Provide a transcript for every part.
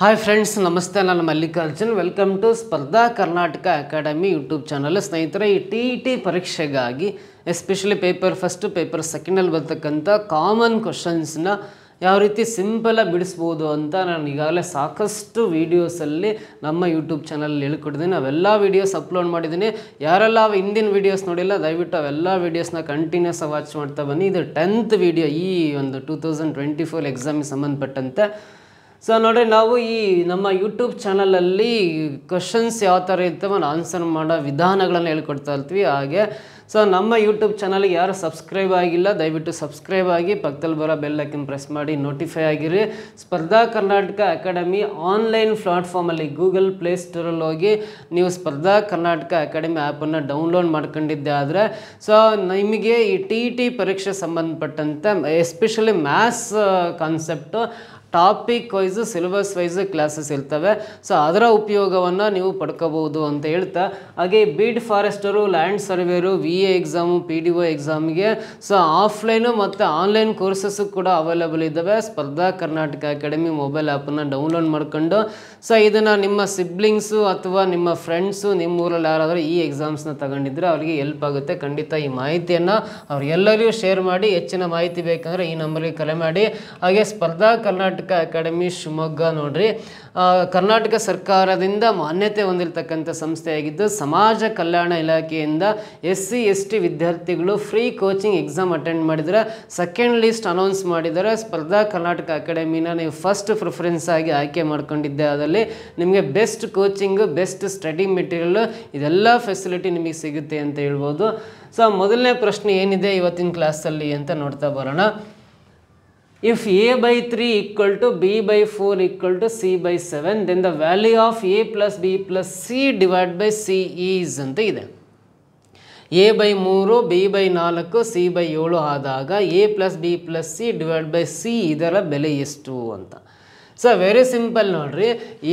hi friends ನಮಸ್ತೆ ನಾನು Mallikarjun welcome to ಸ್ಪರ್ಧಾ ಕರ್ನಾಟಕ ಅಕಾಡೆಮಿ ಯೂಟ್ಯೂಬ್ ಚಾನಲ್ ಸ್ನೇಹಿತರೆ ಈ ಟಿ ಇ ಟಿ ಪರೀಕ್ಷೆಗಾಗಿ ಎಸ್ಪೆಷಲಿ ಪೇಪರ್ ಫಸ್ಟು ಪೇಪರ್ ಸೆಕೆಂಡಲ್ಲಿ ಬರ್ತಕ್ಕಂಥ ಕಾಮನ್ ಕ್ವಶನ್ಸ್ನ ಯಾವ ರೀತಿ ಸಿಂಪಲಾಗಿ ಬಿಡಿಸ್ಬೋದು ಅಂತ ನಾನು ಈಗಾಗಲೇ ಸಾಕಷ್ಟು ವೀಡಿಯೋಸಲ್ಲಿ ನಮ್ಮ ಯೂಟ್ಯೂಬ್ ಚಾನಲ್ ಹೇಳ್ಕೊಟ್ಟಿದ್ದೀನಿ ಅವೆಲ್ಲ ವೀಡಿಯೋಸ್ ಅಪ್ಲೋಡ್ ಮಾಡಿದ್ದೀನಿ ಯಾರೆಲ್ಲ ಹಿಂದಿನ ವೀಡಿಯೋಸ್ ನೋಡಿಲ್ಲ ದಯವಿಟ್ಟು ಅವೆಲ್ಲ ವೀಡಿಯೋಸ್ನ ಕಂಟಿನ್ಯೂಸ್ ವಾಚ್ ಮಾಡ್ತಾ ಬನ್ನಿ ಇದು ಟೆಂತ್ ವೀಡಿಯೋ ಈ ಒಂದು ಟೂ ತೌಸಂಡ್ ಟ್ವೆಂಟಿ ಫೋರ್ ಎಕ್ಸಾಮಿಗೆ ಸಂಬಂಧಪಟ್ಟಂತೆ ಸೊ ನೋಡಿರಿ ನಾವು ಈ ನಮ್ಮ ಯೂಟ್ಯೂಬ್ ಚಾನಲಲ್ಲಿ ಕ್ವಶನ್ಸ್ ಯಾವ ಥರ ಇರ್ತವೆ ನಾವು ಆನ್ಸರ್ ಮಾಡೋ ವಿಧಾನಗಳನ್ನು ಹೇಳ್ಕೊಡ್ತಾ ಇರ್ತೀವಿ ಹಾಗೆ ಸೊ ನಮ್ಮ ಯೂಟ್ಯೂಬ್ ಚಾನಲ್ಗೆ ಯಾರು ಸಬ್ಸ್ಕ್ರೈಬ್ ಆಗಿಲ್ಲ ದಯವಿಟ್ಟು ಸಬ್ಸ್ಕ್ರೈಬ್ ಆಗಿ ಪಕ್ಕದಲ್ಲಿ ಬರೋ ಬೆಲ್ಲಕ್ಕಿನ್ ಪ್ರೆಸ್ ಮಾಡಿ ನೋಟಿಫೈ ಆಗಿರಿ ಸ್ಪರ್ಧಾ ಕರ್ನಾಟಕ ಅಕಾಡೆಮಿ ಆನ್ಲೈನ್ ಪ್ಲಾಟ್ಫಾರ್ಮಲ್ಲಿ ಗೂಗಲ್ ಪ್ಲೇಸ್ಟೋರಲ್ಲಿ ಹೋಗಿ ನೀವು ಸ್ಪರ್ಧಾ ಕರ್ನಾಟಕ ಅಕಾಡೆಮಿ ಆ್ಯಪನ್ನು ಡೌನ್ಲೋಡ್ ಮಾಡ್ಕೊಂಡಿದ್ದೆ ಆದರೆ ಸೊ ನಿಮಗೆ ಈ ಟಿ ಟಿ e ಪರೀಕ್ಷೆ ಸಂಬಂಧಪಟ್ಟಂತೆ especially maths concept topic wise syllabus wise classes ಇರ್ತವೆ ಸೊ ಅದರ ಉಪಯೋಗವನ್ನು ನೀವು ಪಡ್ಕೋಬಹುದು ಅಂತ ಹೇಳ್ತಾ ಹಾಗೆ beat forester land surveyor V A exam P D O ಎಕ್ಸಾಮ್ಗೆ ಸೊ ಆಫ್ಲೈನು ಮತ್ತು ಆನ್ಲೈನ್ ಕೋರ್ಸಸ್ ಕೂಡ ಅವೈಲೇಬಲ್ ಇದ್ದಾವೆ ಸ್ಪರ್ಧಾ ಕರ್ನಾಟಕ ಅಕಾಡೆಮಿ ಮೊಬೈಲ್ ಆ್ಯಪನ್ನು ಡೌನ್ಲೋಡ್ ಮಾಡ್ಕೊಂಡು ಸೊ ಇದನ್ನು ನಿಮ್ಮ ಸಿಬ್ಲಿಂಗ್ಸು ಅಥವಾ ನಿಮ್ಮ ಫ್ರೆಂಡ್ಸು ನಿಮ್ಮ ಊರಲ್ಲಿ ಯಾರಾದರೂ ಈ ಎಕ್ಸಾಮ್ಸ್ನ ತಗೊಂಡಿದ್ರೆ ಅವರಿಗೆ ಎಲ್ಪ್ ಆಗುತ್ತೆ ಖಂಡಿತ ಈ ಮಾಹಿತಿಯನ್ನು ಅವ್ರಿಗೆಲ್ಲರಿಗೂ ಶೇರ್ ಮಾಡಿ ಹೆಚ್ಚಿನ ಮಾಹಿತಿ ಬೇಕಂದರೆ ಈ ನಂಬರಿಗೆ ಕರೆ ಮಾಡಿ ಹಾಗೆ ಸ್ಪರ್ಧಾ ಕರ್ನಾಟಕ ಕರ್ನಾಟಕ ಅಕಾಡೆಮಿ ಶಿವಮೊಗ್ಗ ನೋಡ್ರಿ ಕರ್ನಾಟಕ ಸರ್ಕಾರದಿಂದ ಮಾನ್ಯತೆ ಹೊಂದಿರತಕ್ಕಂಥ ಸಂಸ್ಥೆಯಾಗಿದ್ದು ಸಮಾಜ ಕಲ್ಯಾಣ ಇಲಾಖೆಯಿಂದ ಎಸ್ ಸಿ ಎಸ್ ಟಿ ವಿದ್ಯಾರ್ಥಿಗಳು ಫ್ರೀ ಕೋಚಿಂಗ್ ಎಕ್ಸಾಮ್ ಅಟೆಂಡ್ ಮಾಡಿದರೆ ಸೆಕೆಂಡ್ ಲಿಸ್ಟ್ ಅನೌನ್ಸ್ ಮಾಡಿದರೆ ಸ್ಪರ್ಧಾ ಕರ್ನಾಟಕ ಅಕಾಡೆಮಿನ ನೀವು ಫಸ್ಟ್ ಪ್ರಿಫರೆನ್ಸ್ ಆಗಿ ಆಯ್ಕೆ ಮಾಡ್ಕೊಂಡಿದ್ದೆ ಅದರಲ್ಲಿ ನಿಮಗೆ best coaching best study material ಇದೆಲ್ಲ ಫೆಸಿಲಿಟಿ ನಿಮಗೆ ಸಿಗುತ್ತೆ ಅಂತ ಹೇಳ್ಬೋದು ಸೊ ಮೊದಲನೇ ಪ್ರಶ್ನೆ ಏನಿದೆ ಇವತ್ತಿನ ಕ್ಲಾಸಲ್ಲಿ ಅಂತ ನೋಡ್ತಾ ಬರೋಣ If a by 3 equal to b by 4 equal to c by 7, then the value of a plus b plus c divided by c is a by 3, b by 4, c by 7, a plus b plus c divided by c is equal to so very simple ನೋಡ್ರಿ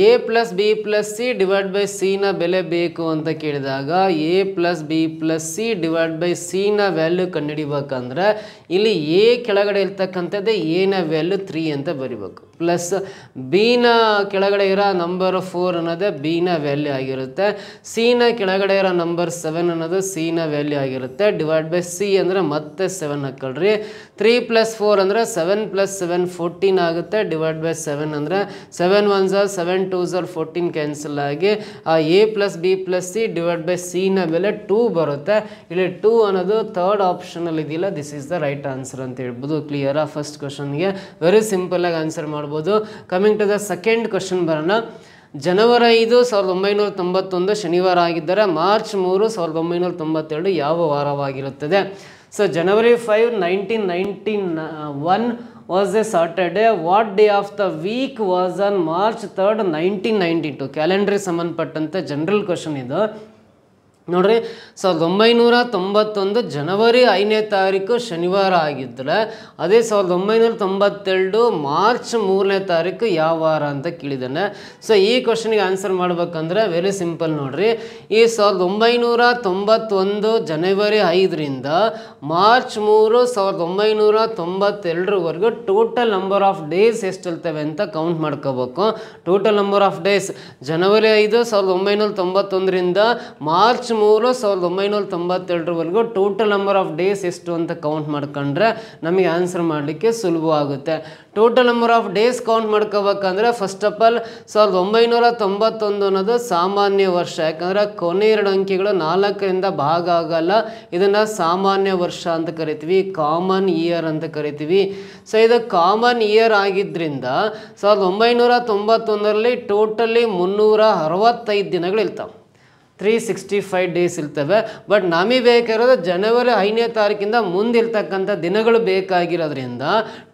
A plus B plus C divide by ಸಿನ ಬೆಲೆ ಬೇಕು ಅಂತ ಕೇಳಿದಾಗ A plus B plus C divide by ಸಿನ value ಕಂಡುಹಿಡಿಬೇಕಂದ್ರೆ ಇಲ್ಲಿ A ಕೆಳಗಡೆ ಇರ್ತಕ್ಕಂಥದ್ದೇ ಎನ ವ್ಯಾಲ್ಯೂ ತ್ರೀ ಅಂತ ಬರಿಬೇಕು ಪ್ಲಸ್ ಬಿನ ಕೆಳಗಡೆ ಇರೋ ನಂಬರ್ ಫೋರ್ ಅನ್ನೋದೇ ಬಿನ ವ್ಯಾಲ್ಯೂ ಆಗಿರುತ್ತೆ ಸಿನ ಕೆಳಗಡೆ ಇರೋ ನಂಬರ್ ಸೆವೆನ್ ಅನ್ನೋದು ಸಿನ ವ್ಯಾಲ್ಯೂ ಆಗಿರುತ್ತೆ ಡಿವೈಡ್ ಬೈ ಸಿ ಅಂದರೆ ಮತ್ತೆ ಸೆವೆನ್ ಹಾಕ್ಕೊಳ್ರಿ ತ್ರೀ ಪ್ಲಸ್ ಫೋರ್ ಅಂದರೆ ಸೆವೆನ್ ಪ್ಲಸ್ ಸೆವೆನ್ ಫೋರ್ಟೀನ್ ಆಗುತ್ತೆ ಡಿವೈಡ್ ಬೈ ಸೆವೆನ್ ಅಂದರೆ ಸೆವೆನ್ ಒನ್ ಝರ್ ಸೆವೆನ್ ಟೂ ಝರ್ ಫೋರ್ಟೀನ್ ಕ್ಯಾನ್ಸಲ್ ಆಗಿ ಆ A plus B plus C divide by ಸಿನ ಬೆಲೆ ಟೂ ಬರುತ್ತೆ ಇಲ್ಲಿ ಟೂ ಅನ್ನೋದು ಥರ್ಡ್ ಆಪ್ಷನಲ್ಲಿ ಇದಿಲ್ಲ this is the right answer ಅಂತ ಹೇಳ್ಬೋದು ಆ ಫಸ್ಟ್ ಕ್ವಶನ್ಗೆ ವೆರಿ ಸಿಂಪಲ್ ಆಗಿ ಆನ್ಸರ್ ಮಾಡ್ಬೋದು ನೋಡ್ಬೋದು coming to the second question ಬರೋಣ ಜನವರಿ ಐದು ಸಾವಿರದ ಒಂಬೈನೂರ ತೊಂಬತ್ತೊಂದು ಶನಿವಾರ ಆಗಿದ್ದರೆ ಮಾರ್ಚ್ ಮೂರು ಸಾವಿರದ ಒಂಬೈನೂರ ತೊಂಬತ್ತೆರಡು ಯಾವ ವಾರವಾಗಿರುತ್ತದೆ so January five nineteen nineteen one was a Saturday what day of the week was on March third nineteen ninety two ಕ್ಯಾಲೆಂಡ್ರಿಗೆ ಸಂಬಂಧಪಟ್ಟಂತೆ ಜನರಲ್ ಕ್ವಶನ್ ಇದು ನೋಡ್ರಿ ಸಾವಿರದ ಒಂಬೈನೂರ ತೊಂಬತ್ತೊಂದು ಜನವರಿ ಐದನೇ ತಾರೀಕು ಶನಿವಾರ ಆಗಿದ್ದರೆ ಅದೇ ಸಾವಿರದ ಒಂಬೈನೂರ ತೊಂಬತ್ತೆರಡು ಮಾರ್ಚ್ ಮೂರನೇ ತಾರೀಕು ಯಾವ ವಾರ ಅಂತ ಕೇಳಿದ್ದಾನೆ ಸೊ ಈ ಕ್ವಶನಿಗೆ ಆನ್ಸರ್ ಮಾಡ್ಬೇಕಂದ್ರೆ ವೆರಿ ಸಿಂಪಲ್ ನೋಡ್ರಿ ಈ ಸಾವಿರದ ಒಂಬೈನೂರ ತೊಂಬತ್ತೊಂದು ಜನವರಿ ಐದರಿಂದ ಮಾರ್ಚ್ ಮೂರು ಸಾವಿರದ ಒಂಬೈನೂರ ತೊಂಬತ್ತೆರಡರವರೆಗೂ ಟೋಟಲ್ ನಂಬರ್ ಆಫ್ ಡೇಸ್ ಎಷ್ಟಿರ್ತವೆ ಅಂತ ಕೌಂಟ್ ಮಾಡ್ಕೋಬೇಕು ಟೋಟಲ್ ನಂಬರ್ ಆಫ್ ಡೇಸ್ ಜನವರಿ ಐದು ಸಾವಿರದ ಒಂಬೈನೂರ ತೊಂಬತ್ತೊಂದರಿಂದ ಮಾರ್ಚ್ ಮೂರು ಸಾವಿರದ ಒಂಬೈನೂರ ತೊಂಬತ್ತೆರಡರವರೆಗೂ ಟೋಟಲ್ ನಂಬರ್ ಆಫ್ ಡೇಸ್ ಎಷ್ಟು ಅಂತ ಕೌಂಟ್ ಮಾಡ್ಕೊಂಡ್ರೆ ನಮಗೆ ಆನ್ಸರ್ ಮಾಡಲಿಕ್ಕೆ ಸುಲಭವಾಗುತ್ತೆ total number of days count ಮಾಡ್ಕೋಬೇಕಂದ್ರೆ ಫಸ್ಟ್ ಆಫ್ ಆಲ್ ಸಾವಿರದ ಒಂಬೈನೂರ ತೊಂಬತ್ತೊಂದು ಅನ್ನೋದು ಸಾಮಾನ್ಯ ವರ್ಷ ಯಾಕಂದರೆ ಕೊನೆ ಎರಡು ಅಂಕಿಗಳು ನಾಲ್ಕರಿಂದ ಭಾಗ ಆಗಲ್ಲ ಇದನ್ನು ಸಾಮಾನ್ಯ ವರ್ಷ ಅಂತ ಕರಿತೀವಿ ಕಾಮನ್ ಇಯರ್ ಅಂತ ಕರಿತೀವಿ ಸೊ ಇದು ಕಾಮನ್ ಇಯರ್ ಆಗಿದ್ದರಿಂದ ಸಾವಿರದ ಒಂಬೈನೂರ ತೊಂಬತ್ತೊಂದರಲ್ಲಿ ಟೋಟಲಿ ಮುನ್ನೂರ ಅರವತ್ತೈದು ದಿನಗಳು ಇರ್ತಾವೆ ತ್ರೀ ಸಿಕ್ಸ್ಟಿ ಫೈವ್ ಡೇಸ್ ಇರ್ತವೆ ಬಟ್ ನಮಗೆ ಬೇಕಿರೋದು ಜನವರಿ ಐದನೇ ತಾರೀಕಿಂದ ಮುಂದಿರ್ತಕ್ಕಂಥ ದಿನಗಳು ಬೇಕಾಗಿರೋದ್ರಿಂದ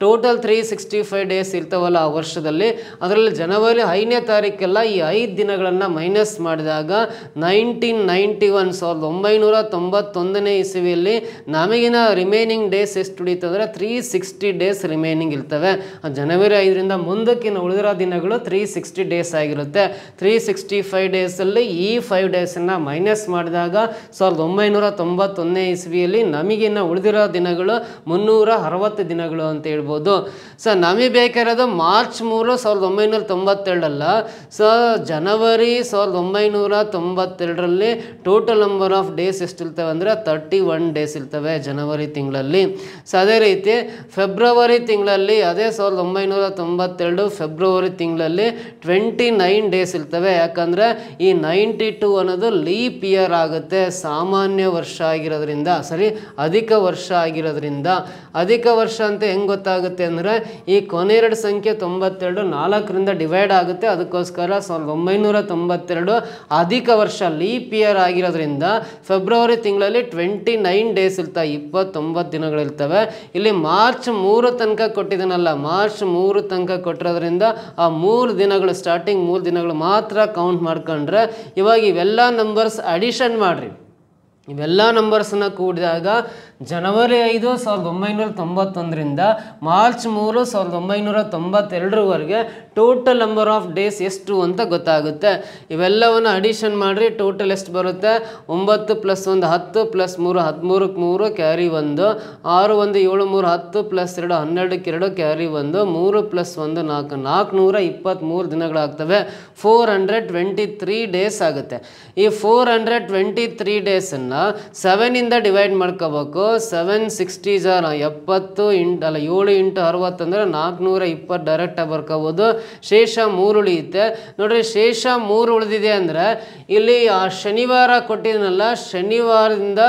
total three sixty five days ಇರ್ತವಲ್ಲ ಆ ವರ್ಷದಲ್ಲಿ ಅದರಲ್ಲಿ ಜನವರಿ ಐದನೇ ತಾರೀಕೆಲ್ಲ ಈ ಐದು ದಿನಗಳನ್ನು ಮೈನಸ್ ಮಾಡಿದಾಗ ನೈನ್ಟೀನ್ ನೈಂಟಿ ಒನ್ ಸಾವಿರದ ಒಂಬೈನೂರ ತೊಂಬತ್ತೊಂದನೇ ಇಸವಿಯಲ್ಲಿ ನಮಗಿನ ರಿಮೈನಿಂಗ್ ಡೇಸ್ ಎಷ್ಟು ಉಳಿತಂದರೆ ತ್ರೀ ಸಿಕ್ಸ್ಟಿ ಡೇಸ್ ರಿಮೈನಿಂಗ್ ಇರ್ತವೆ ಆ ಜನವರಿ ಐದರಿಂದ ಮುಂದಕ್ಕಿನ ಉಳಿದಿರೋ ದಿನಗಳು ತ್ರೀ ಸಿಕ್ಸ್ಟಿ ಡೇಸ್ ಆಗಿರುತ್ತೆ ತ್ರೀ ಸಿಕ್ಸ್ಟಿ ಫೈವ್ ಡೇಸಲ್ಲಿ ಈ ಫೈವ್ ಡೇಸ್ ಮೈನಸ್ ಮಾಡಿದಾಗ ಸಾವಿರದ ಒಂಬೈನೂರ ತೊಂಬತ್ತೊಂದನೇ ಇಸ್ವಿಯಲ್ಲಿ ನಮಗಿನ್ನ ಉಳಿದಿರೋ ದಿನಗಳು ಮುನ್ನೂರ ಅರವತ್ತು ದಿನಗಳು ಅಂತ ಹೇಳ್ಬೋದು ಸೊ ನಮಗೆ ಬೇಕಿರೋದು ಮಾರ್ಚ್ ಮೂರು ಸಾವಿರದ ಒಂಬೈನೂರ ತೊಂಬತ್ತೆರಡಲ್ಲ ಸೊ ಜನವರಿ ಸಾವಿರದ ಒಂಬೈನೂರ ತೊಂಬತ್ತೆರಡರಲ್ಲಿ ಟೋಟಲ್ ನಂಬರ್ ಆಫ್ ಡೇಸ್ ಎಷ್ಟಿರ್ತವೆ ಅಂದರೆ ತರ್ಟಿ ಒನ್ ಡೇಸ್ ಇರ್ತವೆ ಜನವರಿ ತಿಂಗಳಲ್ಲಿ ಸೊ ಅದೇ ರೀತಿ ಫೆಬ್ರವರಿ ತಿಂಗಳಲ್ಲಿ ಅದೇ ಸಾವಿರದ ಒಂಬೈನೂರ ತೊಂಬತ್ತೆರಡು ಫೆಬ್ರವರಿ ತಿಂಗಳಲ್ಲಿ ಟ್ವೆಂಟಿ ನೈನ್ ಡೇಸ್ ಇರ್ತವೆ ಯಾಕಂದರೆ ಈ ನೈಂಟಿ ಟು ಅನ್ನೋದು ಅನ್ನೋದು ಲೀಪ್ ಇಯರ್ ಆಗುತ್ತೆ ಸಾಮಾನ್ಯ ವರ್ಷ ಆಗಿರೋದ್ರಿಂದ ಸರಿ ಅಧಿಕ ವರ್ಷ ಆಗಿರೋದ್ರಿಂದ ಅಧಿಕ ವರ್ಷ ಅಂತ ಹೆಂಗೆ ಗೊತ್ತಾಗುತ್ತೆ ಅಂದರೆ ಈ ಕೊನೆರಡು ಸಂಖ್ಯೆ ತೊಂಬತ್ತೆರಡು ನಾಲ್ಕರಿಂದ ಡಿವೈಡ್ ಆಗುತ್ತೆ ಅದಕ್ಕೋಸ್ಕರ ಸಾವಿರದ ಒಂಬೈನೂರ ತೊಂಬತ್ತೆರಡು ಅಧಿಕ ವರ್ಷ ಲೀಪ್ ಇಯರ್ ಆಗಿರೋದ್ರಿಂದ ಫೆಬ್ರವರಿ ತಿಂಗಳಲ್ಲಿ ಟ್ವೆಂಟಿ ನೈನ್ ಡೇಸ್ ಇರ್ತವೆ ಇಪ್ಪತ್ತೊಂಬತ್ತು ದಿನಗಳಿರ್ತವೆ ಇಲ್ಲಿ ಮಾರ್ಚ್ ಮೂರು ತನಕ ಕೊಟ್ಟಿದ್ದೀನಲ್ಲ ಮಾರ್ಚ್ ಮೂರು ತನಕ ಕೊಟ್ಟಿರೋದ್ರಿಂದ ಆ ಮೂರು ದಿನಗಳು ಸ್ಟಾರ್ಟಿಂಗ್ ಮೂರು ದಿನಗಳು ಮಾತ್ರ ಕೌಂಟ್ ಮಾಡ್ಕೊಂಡ್ರೆ ಇವಾಗ ಇವೆಲ್ಲ ನಂಬರ್ಸ್ ಅಡಿಷನ್ ಮಾಡಿರಿ ಇವೆಲ್ಲ ನಂಬರ್ಸನ್ನು ಕೂಡಿದಾಗ ಜನವರಿ ಐದು ಸಾವಿರದ ಒಂಬೈನೂರ ತೊಂಬತ್ತೊಂದರಿಂದ ಮಾರ್ಚ್ ಮೂರು ಸಾವಿರದ ಒಂಬೈನೂರ ತೊಂಬತ್ತೆರಡರವರೆಗೆ ಟೋಟಲ್ ನಂಬರ್ ಆಫ್ ಡೇಸ್ ಎಷ್ಟು ಅಂತ ಗೊತ್ತಾಗುತ್ತೆ ಇವೆಲ್ಲವನ್ನು ಅಡಿಷನ್ ಮಾಡಿರಿ ಟೋಟಲ್ ಎಷ್ಟು ಬರುತ್ತೆ ಒಂಬತ್ತು ಪ್ಲಸ್ ಒಂದು ಹತ್ತು ಪ್ಲಸ್ ಮೂರು ಹದಿಮೂರಕ್ಕೆ ಮೂರು ಕ್ಯಾರಿ ಒಂದು ಆರು ಒಂದು ಏಳು ಮೂರು ಹತ್ತು ಪ್ಲಸ್ ಎರಡು ಹನ್ನೆರಡಕ್ಕೆ ಎರಡು ಕ್ಯಾರಿ ಒಂದು ಮೂರು ಪ್ಲಸ್ ಒಂದು ನಾಲ್ಕು ನಾಲ್ಕುನೂರ ಇಪ್ಪತ್ತ್ಮೂರು ದಿನಗಳಾಗ್ತವೆ four hundred twenty three days ಆಗುತ್ತೆ ಈ ಫೋರ್ ಹಂಡ್ರೆಡ್ ಟ್ವೆಂಟಿ ತ್ರೀ ಡೇಸನ್ನು ಸೆವೆನಿಂದ ಡಿವೈಡ್ ಮಾಡ್ಕೋಬೇಕು ಸೆವೆನ್ ಸಿಕ್ಸ್ಟಿ ಜನ ಎಪ್ಪತ್ತು ಇಂಟ್ ಅಲ್ಲ ಏಳು ಇಂಟು ಅರವತ್ತು ಅಂದರೆ ನಾಲ್ಕುನೂರ ಇಪ್ಪತ್ತು ಡೈರೆಕ್ಟಾಗಿ ಬರ್ಕೋಬೋದು ಶೇಷ ಮೂರು ಉಳಿಯುತ್ತೆ ನೋಡಿರಿ ಶೇಷ ಮೂರು ಉಳಿದಿದೆ ಅಂದರೆ ಇಲ್ಲಿ ಆ ಶನಿವಾರ ಕೊಟ್ಟಿದ್ನಲ್ಲ ಶನಿವಾರದಿಂದ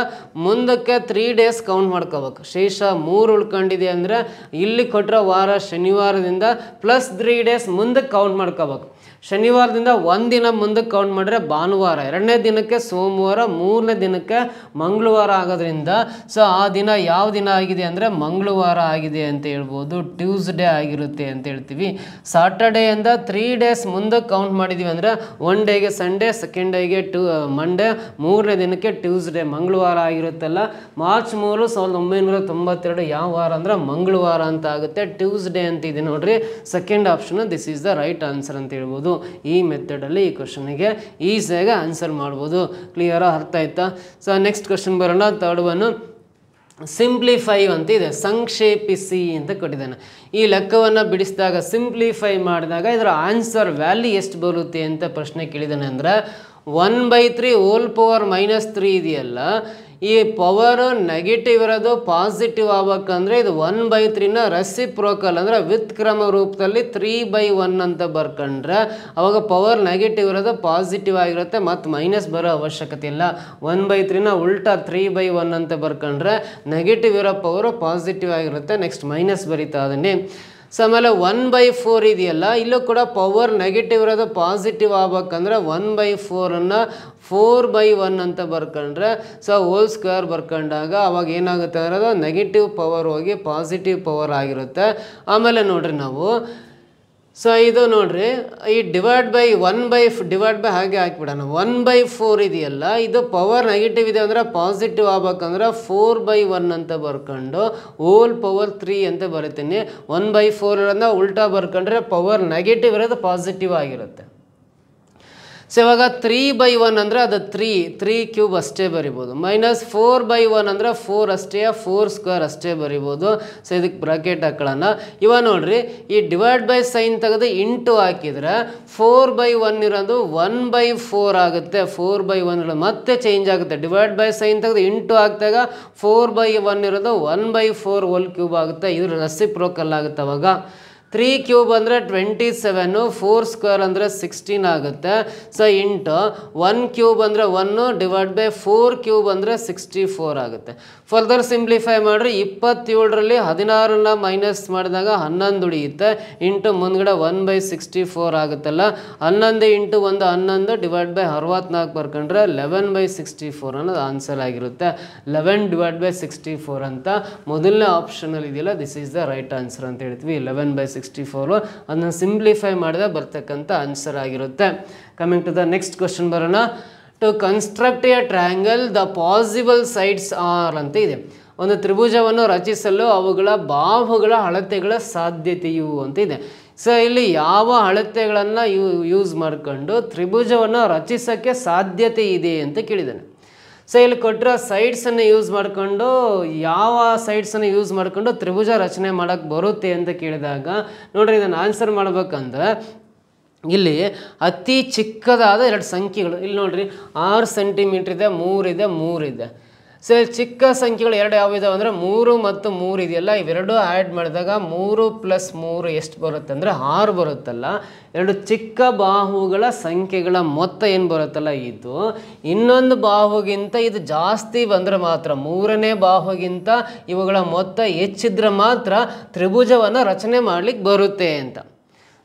ಮುಂದಕ್ಕೆ ತ್ರೀ ಡೇಸ್ ಕೌಂಟ್ ಮಾಡ್ಕೋಬೇಕು ಶೇಷ ಮೂರು ಉಳ್ಕೊಂಡಿದೆ ಅಂದರೆ ಇಲ್ಲಿ ಕೊಟ್ಟಿರೋ ವಾರ ಶನಿವಾರದಿಂದ ಪ್ಲಸ್ ತ್ರೀ ಡೇಸ್ ಮುಂದಕ್ಕೆ ಕೌಂಟ್ ಮಾಡ್ಕೋಬೇಕು ಶನಿವಾರದಿಂದ ಒಂದಿನ ಮುಂದಕ್ಕೆ ಕೌಂಟ್ ಮಾಡಿದ್ರೆ ಭಾನುವಾರ ಎರಡನೇ ದಿನಕ್ಕೆ ಸೋಮವಾರ ಮೂರನೇ ದಿನಕ್ಕೆ ಮಂಗಳವಾರ ಆಗೋದ್ರಿಂದ ಸೊ ಆ ದಿನ ಯಾವ ದಿನ ಆಗಿದೆ ಅಂದರೆ ಮಂಗಳವಾರ ಆಗಿದೆ ಅಂತ ಹೇಳ್ಬೋದು ಟ್ಯೂಸ್ಡೇ ಆಗಿರುತ್ತೆ ಅಂತ ಹೇಳ್ತೀವಿ ಸಾಟರ್ಡೇಯಿಂದ ತ್ರೀ ಡೇಸ್ ಮುಂದಕ್ಕೆ ಕೌಂಟ್ ಮಾಡಿದ್ದೀವಿ ಅಂದರೆ ಒನ್ ಡೇಗೆ ಸಂಡೇ ಸೆಕೆಂಡ್ ಡೇಗೆ ಟೂ ಮಂಡೇ ಮೂರನೇ ದಿನಕ್ಕೆ ಟ್ಯೂಸ್ಡೇ ಮಂಗಳವಾರ ಆಗಿರುತ್ತಲ್ಲ ಮಾರ್ಚ್ ಮೂರು ಸಾವಿರದ ಒಂಬೈನೂರ ತೊಂಬತ್ತೆರಡು ಯಾವ ವಾರ ಅಂದರೆ ಮಂಗಳವಾರ ಅಂತ ಆಗುತ್ತೆ ಟ್ಯೂಸ್ಡೇ ಅಂತ ಇದೆ ನೋಡ್ರಿ second option this is the right answer ಅಂತ ಹೇಳ್ಬೋದು ಮಾಡ್ಬೋದು ಈ ಮೆಥಡಲ್ಲಿ ಈ ಕ್ವಶನಿಗೆ ಈಸಿಯಾಗಿ ಆನ್ಸರ್ ಮಾಡ್ಬೋದು ಕ್ಲಿಯರಾಗಿ ಅರ್ಥ ಆಯ್ತಾ ಸೊ ನೆಕ್ಸ್ಟ್ ಕ್ವಶನ್ ಬರೋಣ ತರ್ಡ್ ಒನ್ನು ಸಿಂಪ್ಲಿಫೈ ಅಂತ ಇದೆ ಸಂಕ್ಷೇಪಿಸಿ ಅಂತ ಕೊಟ್ಟಿದ್ದಾನೆ ಈ ಲೆಕ್ಕವನ್ನು ಬಿಡಿಸಿದಾಗ ಸಿಂಪ್ಲಿಫೈ ಮಾಡಿದಾಗ ಇದರ ಆನ್ಸರ್ ವ್ಯಾಲ್ಯೂ ಎಷ್ಟು ಬರುತ್ತೆ ಅಂತ ಪ್ರಶ್ನೆ ಕೇಳಿದ್ದಾನೆ ಅಂದರೆ one by three whole power minus three ಇದೆಯಲ್ಲ ಈ ಪವರು ನೆಗೆಟಿವ್ ಇರೋದು ಪಾಸಿಟಿವ್ ಆಗ್ಬೇಕಂದ್ರೆ ಇದು ಒನ್ ಬೈ ತ್ರೀನ ಪ್ರೋಕಲ್ ಅಂದರೆ ಕ್ರಮ ರೂಪದಲ್ಲಿ ತ್ರೀ ಬೈ ಒನ್ ಅಂತ ಬರ್ಕೊಂಡ್ರೆ ಅವಾಗ ಪವರ್ ನೆಗೆಟಿವ್ ಇರೋದು ಪಾಸಿಟಿವ್ ಆಗಿರುತ್ತೆ ಮತ್ತು ಮೈನಸ್ ಬರೋ ಅವಶ್ಯಕತೆ ಇಲ್ಲ ಒನ್ ಬೈ ತ್ರೀನ ಉಲ್ಟಾ ತ್ರೀ ಬೈ ಒನ್ ಅಂತ ಬರ್ಕೊಂಡ್ರೆ ನೆಗೆಟಿವ್ ಇರೋ ಪವರು ಪಾಸಿಟಿವ್ ಆಗಿರುತ್ತೆ ನೆಕ್ಸ್ಟ್ ಮೈನಸ್ ಬರೀತಾ ಅದನ್ನೇ ಸೊ ಆಮೇಲೆ ಒನ್ ಬೈ ಫೋರ್ ಇದೆಯಲ್ಲ ಇಲ್ಲೂ ಕೂಡ ಪವರ್ ನೆಗೆಟಿವ್ ಇರೋದು ಪಾಸಿಟಿವ್ ಆಗ್ಬೇಕಂದ್ರೆ ಒನ್ ಬೈ ಫೋರನ್ನು ಫೋರ್ ಬೈ ಒನ್ ಅಂತ ಬರ್ಕೊಂಡ್ರೆ ಸೊ ಹೋಲ್ ಸ್ಕ್ವೇರ್ ಬರ್ಕೊಂಡಾಗ ಅವಾಗ ಏನಾಗುತ್ತೆ ಅಂದ್ರೆ ನೆಗೆಟಿವ್ ಪವರ್ ಹೋಗಿ ಪಾಸಿಟಿವ್ ಪವರ್ ಆಗಿರುತ್ತೆ ಆಮೇಲೆ ನೋಡ್ರಿ ನಾವು ಸೊ ಇದು ನೋಡ್ರಿ ಈ divide by one by divide by ಹಾಗೆ ಹಾಕಿಬಿಡೋಣ ಒನ್ ಬೈ ಫೋರ್ ಇದೆಯಲ್ಲ ಇದು ಪವರ್ ನೆಗೆಟಿವ್ ಇದೆ ಅಂದರೆ ಪಾಸಿಟಿವ್ ಆಗ್ಬೇಕಂದ್ರೆ ಫೋರ್ ಬೈ ಒನ್ ಅಂತ ಬರ್ಕೊಂಡು ಓಲ್ ಪವರ್ ತ್ರೀ ಅಂತ ಬರೀತೀನಿ ಒನ್ ಬೈ ಫೋರ್ ಇರೋದನ್ನ ಉಲ್ಟಾ ಬರ್ಕೊಂಡ್ರೆ ಪವರ್ ನೆಗೆಟಿವ್ ಇರೋದು ಪಾಸಿಟಿವ್ ಆಗಿರುತ್ತೆ ಸೊ ಇವಾಗ ತ್ರೀ ಬೈ ಒನ್ ಅಂದರೆ ಅದು ತ್ರೀ ತ್ರೀ ಕ್ಯೂಬ್ ಅಷ್ಟೇ ಬರಿಬೋದು ಮೈನಸ್ ಫೋರ್ ಬೈ ಒನ್ ಅಂದರೆ ಫೋರ್ ಅಷ್ಟೇ ಫೋರ್ ಸ್ಕ್ವೇರ್ ಅಷ್ಟೇ ಬರಿಬೋದು ಸೊ ಇದಕ್ಕೆ ಬ್ರಾಕೆಟ್ ಹಾಕೊಳ್ಳೋಣ ಇವಾಗ ನೋಡಿರಿ ಈ ಡಿವೈಡ್ ಬೈ ಸೈನ್ ತೆಗೆದು ಇಂಟು ಹಾಕಿದರೆ ಫೋರ್ ಬೈ ಒನ್ ಇರೋದು ಒನ್ ಬೈ ಫೋರ್ ಆಗುತ್ತೆ ಫೋರ್ ಬೈ ಒನ್ ಇರೋದು ಮತ್ತೆ ಚೇಂಜ್ ಆಗುತ್ತೆ ಡಿವೈಡ್ ಬೈ ಸೈನ್ ತೆಗೆದು ಇಂಟು ಹಾಕಿದಾಗ ಫೋರ್ ಬೈ ಒನ್ ಇರೋದು one by four whole cube ಆಗುತ್ತೆ ಇದು ರಸಿಪ್ರೋಕಲ್ ಆಗುತ್ತೆ ಅವಾಗ ತ್ರೀ ಕ್ಯೂಬ್ ಅಂದರೆ ಟ್ವೆಂಟಿ ಸೆವೆನು ಫೋರ್ ಸ್ಕ್ವೇರ್ ಅಂದರೆ ಸಿಕ್ಸ್ಟೀನ್ ಆಗುತ್ತೆ ಸೊ ಇಂಟು ಒನ್ ಕ್ಯೂಬ್ ಅಂದರೆ one divide by four cube ಅಂದರೆ ಸಿಕ್ಸ್ಟಿ ಫೋರ್ ಆಗುತ್ತೆ ಫರ್ದರ್ ಸಿಂಪ್ಲಿಫೈ ಮಾಡಿರಿ ಇಪ್ಪತ್ತೇಳರಲ್ಲಿ ಹದಿನಾರನ್ನ ಮೈನಸ್ ಮಾಡಿದಾಗ ಹನ್ನೊಂದು ಉಳಿಯುತ್ತೆ ಇಂಟು ಮುಂದ್ಗಡೆ ಒನ್ ಬೈ ಸಿಕ್ಸ್ಟಿ ಫೋರ್ ಆಗುತ್ತಲ್ಲ ಹನ್ನೊಂದು ಇಂಟು ಒಂದು ಹನ್ನೊಂದು ಡಿವೈಡ್ ಬೈ ಅರವತ್ನಾಲ್ಕು ಬರ್ಕೊಂಡ್ರೆ ಲೆವೆನ್ ಬೈ ಸಿಕ್ಸ್ಟಿ ಫೋರ್ ಅನ್ನೋದು ಆನ್ಸರ್ ಆಗಿರುತ್ತೆ eleven divide by sixty four ಅಂತ ಮೊದಲನೇ ಆಪ್ಷನಲ್ಲಿ ಇದೆಯಲ್ಲ this is the right answer ಅಂತ ಹೇಳ್ತೀವಿ ಲೆವೆನ್ ಬೈ ಸಿಕ್ಸ್ಟಿ ಫೋರು ಅದನ್ನು ಸಿಂಪ್ಲಿಫೈ ಮಾಡಿದಾಗ ಬರ್ತಕ್ಕಂಥ ಆನ್ಸರ್ ಆಗಿರುತ್ತೆ coming to the next question ಬರೋಣ to construct a triangle the possible sides are ಅಂತ ಇದೆ ಒಂದು ತ್ರಿಭುಜವನ್ನು ರಚಿಸಲು ಅವುಗಳ ಬಾಹುಗಳ ಅಳತೆಗಳ ಸಾಧ್ಯತೆಯು ಅಂತ ಇದೆ ಸೊ ಇಲ್ಲಿ ಯಾವ ಅಳತೆಗಳನ್ನು ಯೂ ಯೂಸ್ ಮಾಡಿಕೊಂಡು ತ್ರಿಭುಜವನ್ನು ರಚಿಸೋಕ್ಕೆ ಸಾಧ್ಯತೆ ಇದೆ ಅಂತ ಕೇಳಿದ್ದಾನೆ ಸೊ ಇಲ್ಲಿ ಕೊಟ್ಟಿರೋ ಸೈಡ್ಸನ್ನು ಯೂಸ್ ಮಾಡಿಕೊಂಡು ಯಾವ ಸೈಡ್ಸನ್ನು ಯೂಸ್ ಮಾಡಿಕೊಂಡು ತ್ರಿಭುಜ ರಚನೆ ಮಾಡೋಕ್ಕೆ ಬರುತ್ತೆ ಅಂತ ಕೇಳಿದಾಗ ನೋಡ್ರಿ ಇದನ್ನು ಆನ್ಸರ್ ಮಾಡಬೇಕಂದ್ರೆ ಇಲ್ಲಿ ಅತಿ ಚಿಕ್ಕದಾದ ಎರಡು ಸಂಖ್ಯೆಗಳು ಇಲ್ಲಿ ನೋಡ್ರಿ ಆರು ಸೆಂಟಿಮೀಟ್ರ್ ಇದೆ ಮೂರಿದೆ ಮೂರಿದೆ ಸರಿ ಚಿಕ್ಕ ಸಂಖ್ಯೆಗಳು ಎರಡು ಯಾವಿದಾವೆ ಅಂದರೆ ಮೂರು ಮತ್ತು ಮೂರು ಇದೆಯಲ್ಲ ಇವೆರಡು ಆ್ಯಡ್ ಮಾಡಿದಾಗ ಮೂರು ಪ್ಲಸ್ ಮೂರು ಎಷ್ಟು ಬರುತ್ತೆ ಅಂದರೆ ಆರು ಬರುತ್ತಲ್ಲ ಎರಡು ಚಿಕ್ಕ ಬಾಹುಗಳ ಸಂಖ್ಯೆಗಳ ಮೊತ್ತ ಏನು ಬರುತ್ತಲ್ಲ ಇದು ಇನ್ನೊಂದು ಬಾಹುಗಿಂತ ಇದು ಜಾಸ್ತಿ ಬಂದರೆ ಮಾತ್ರ ಮೂರನೇ ಬಾಹುಗಿಂತ ಇವುಗಳ ಮೊತ್ತ ಹೆಚ್ಚಿದ್ರೆ ಮಾತ್ರ ತ್ರಿಭುಜವನ್ನು ರಚನೆ ಮಾಡಲಿಕ್ಕೆ ಬರುತ್ತೆ ಅಂತ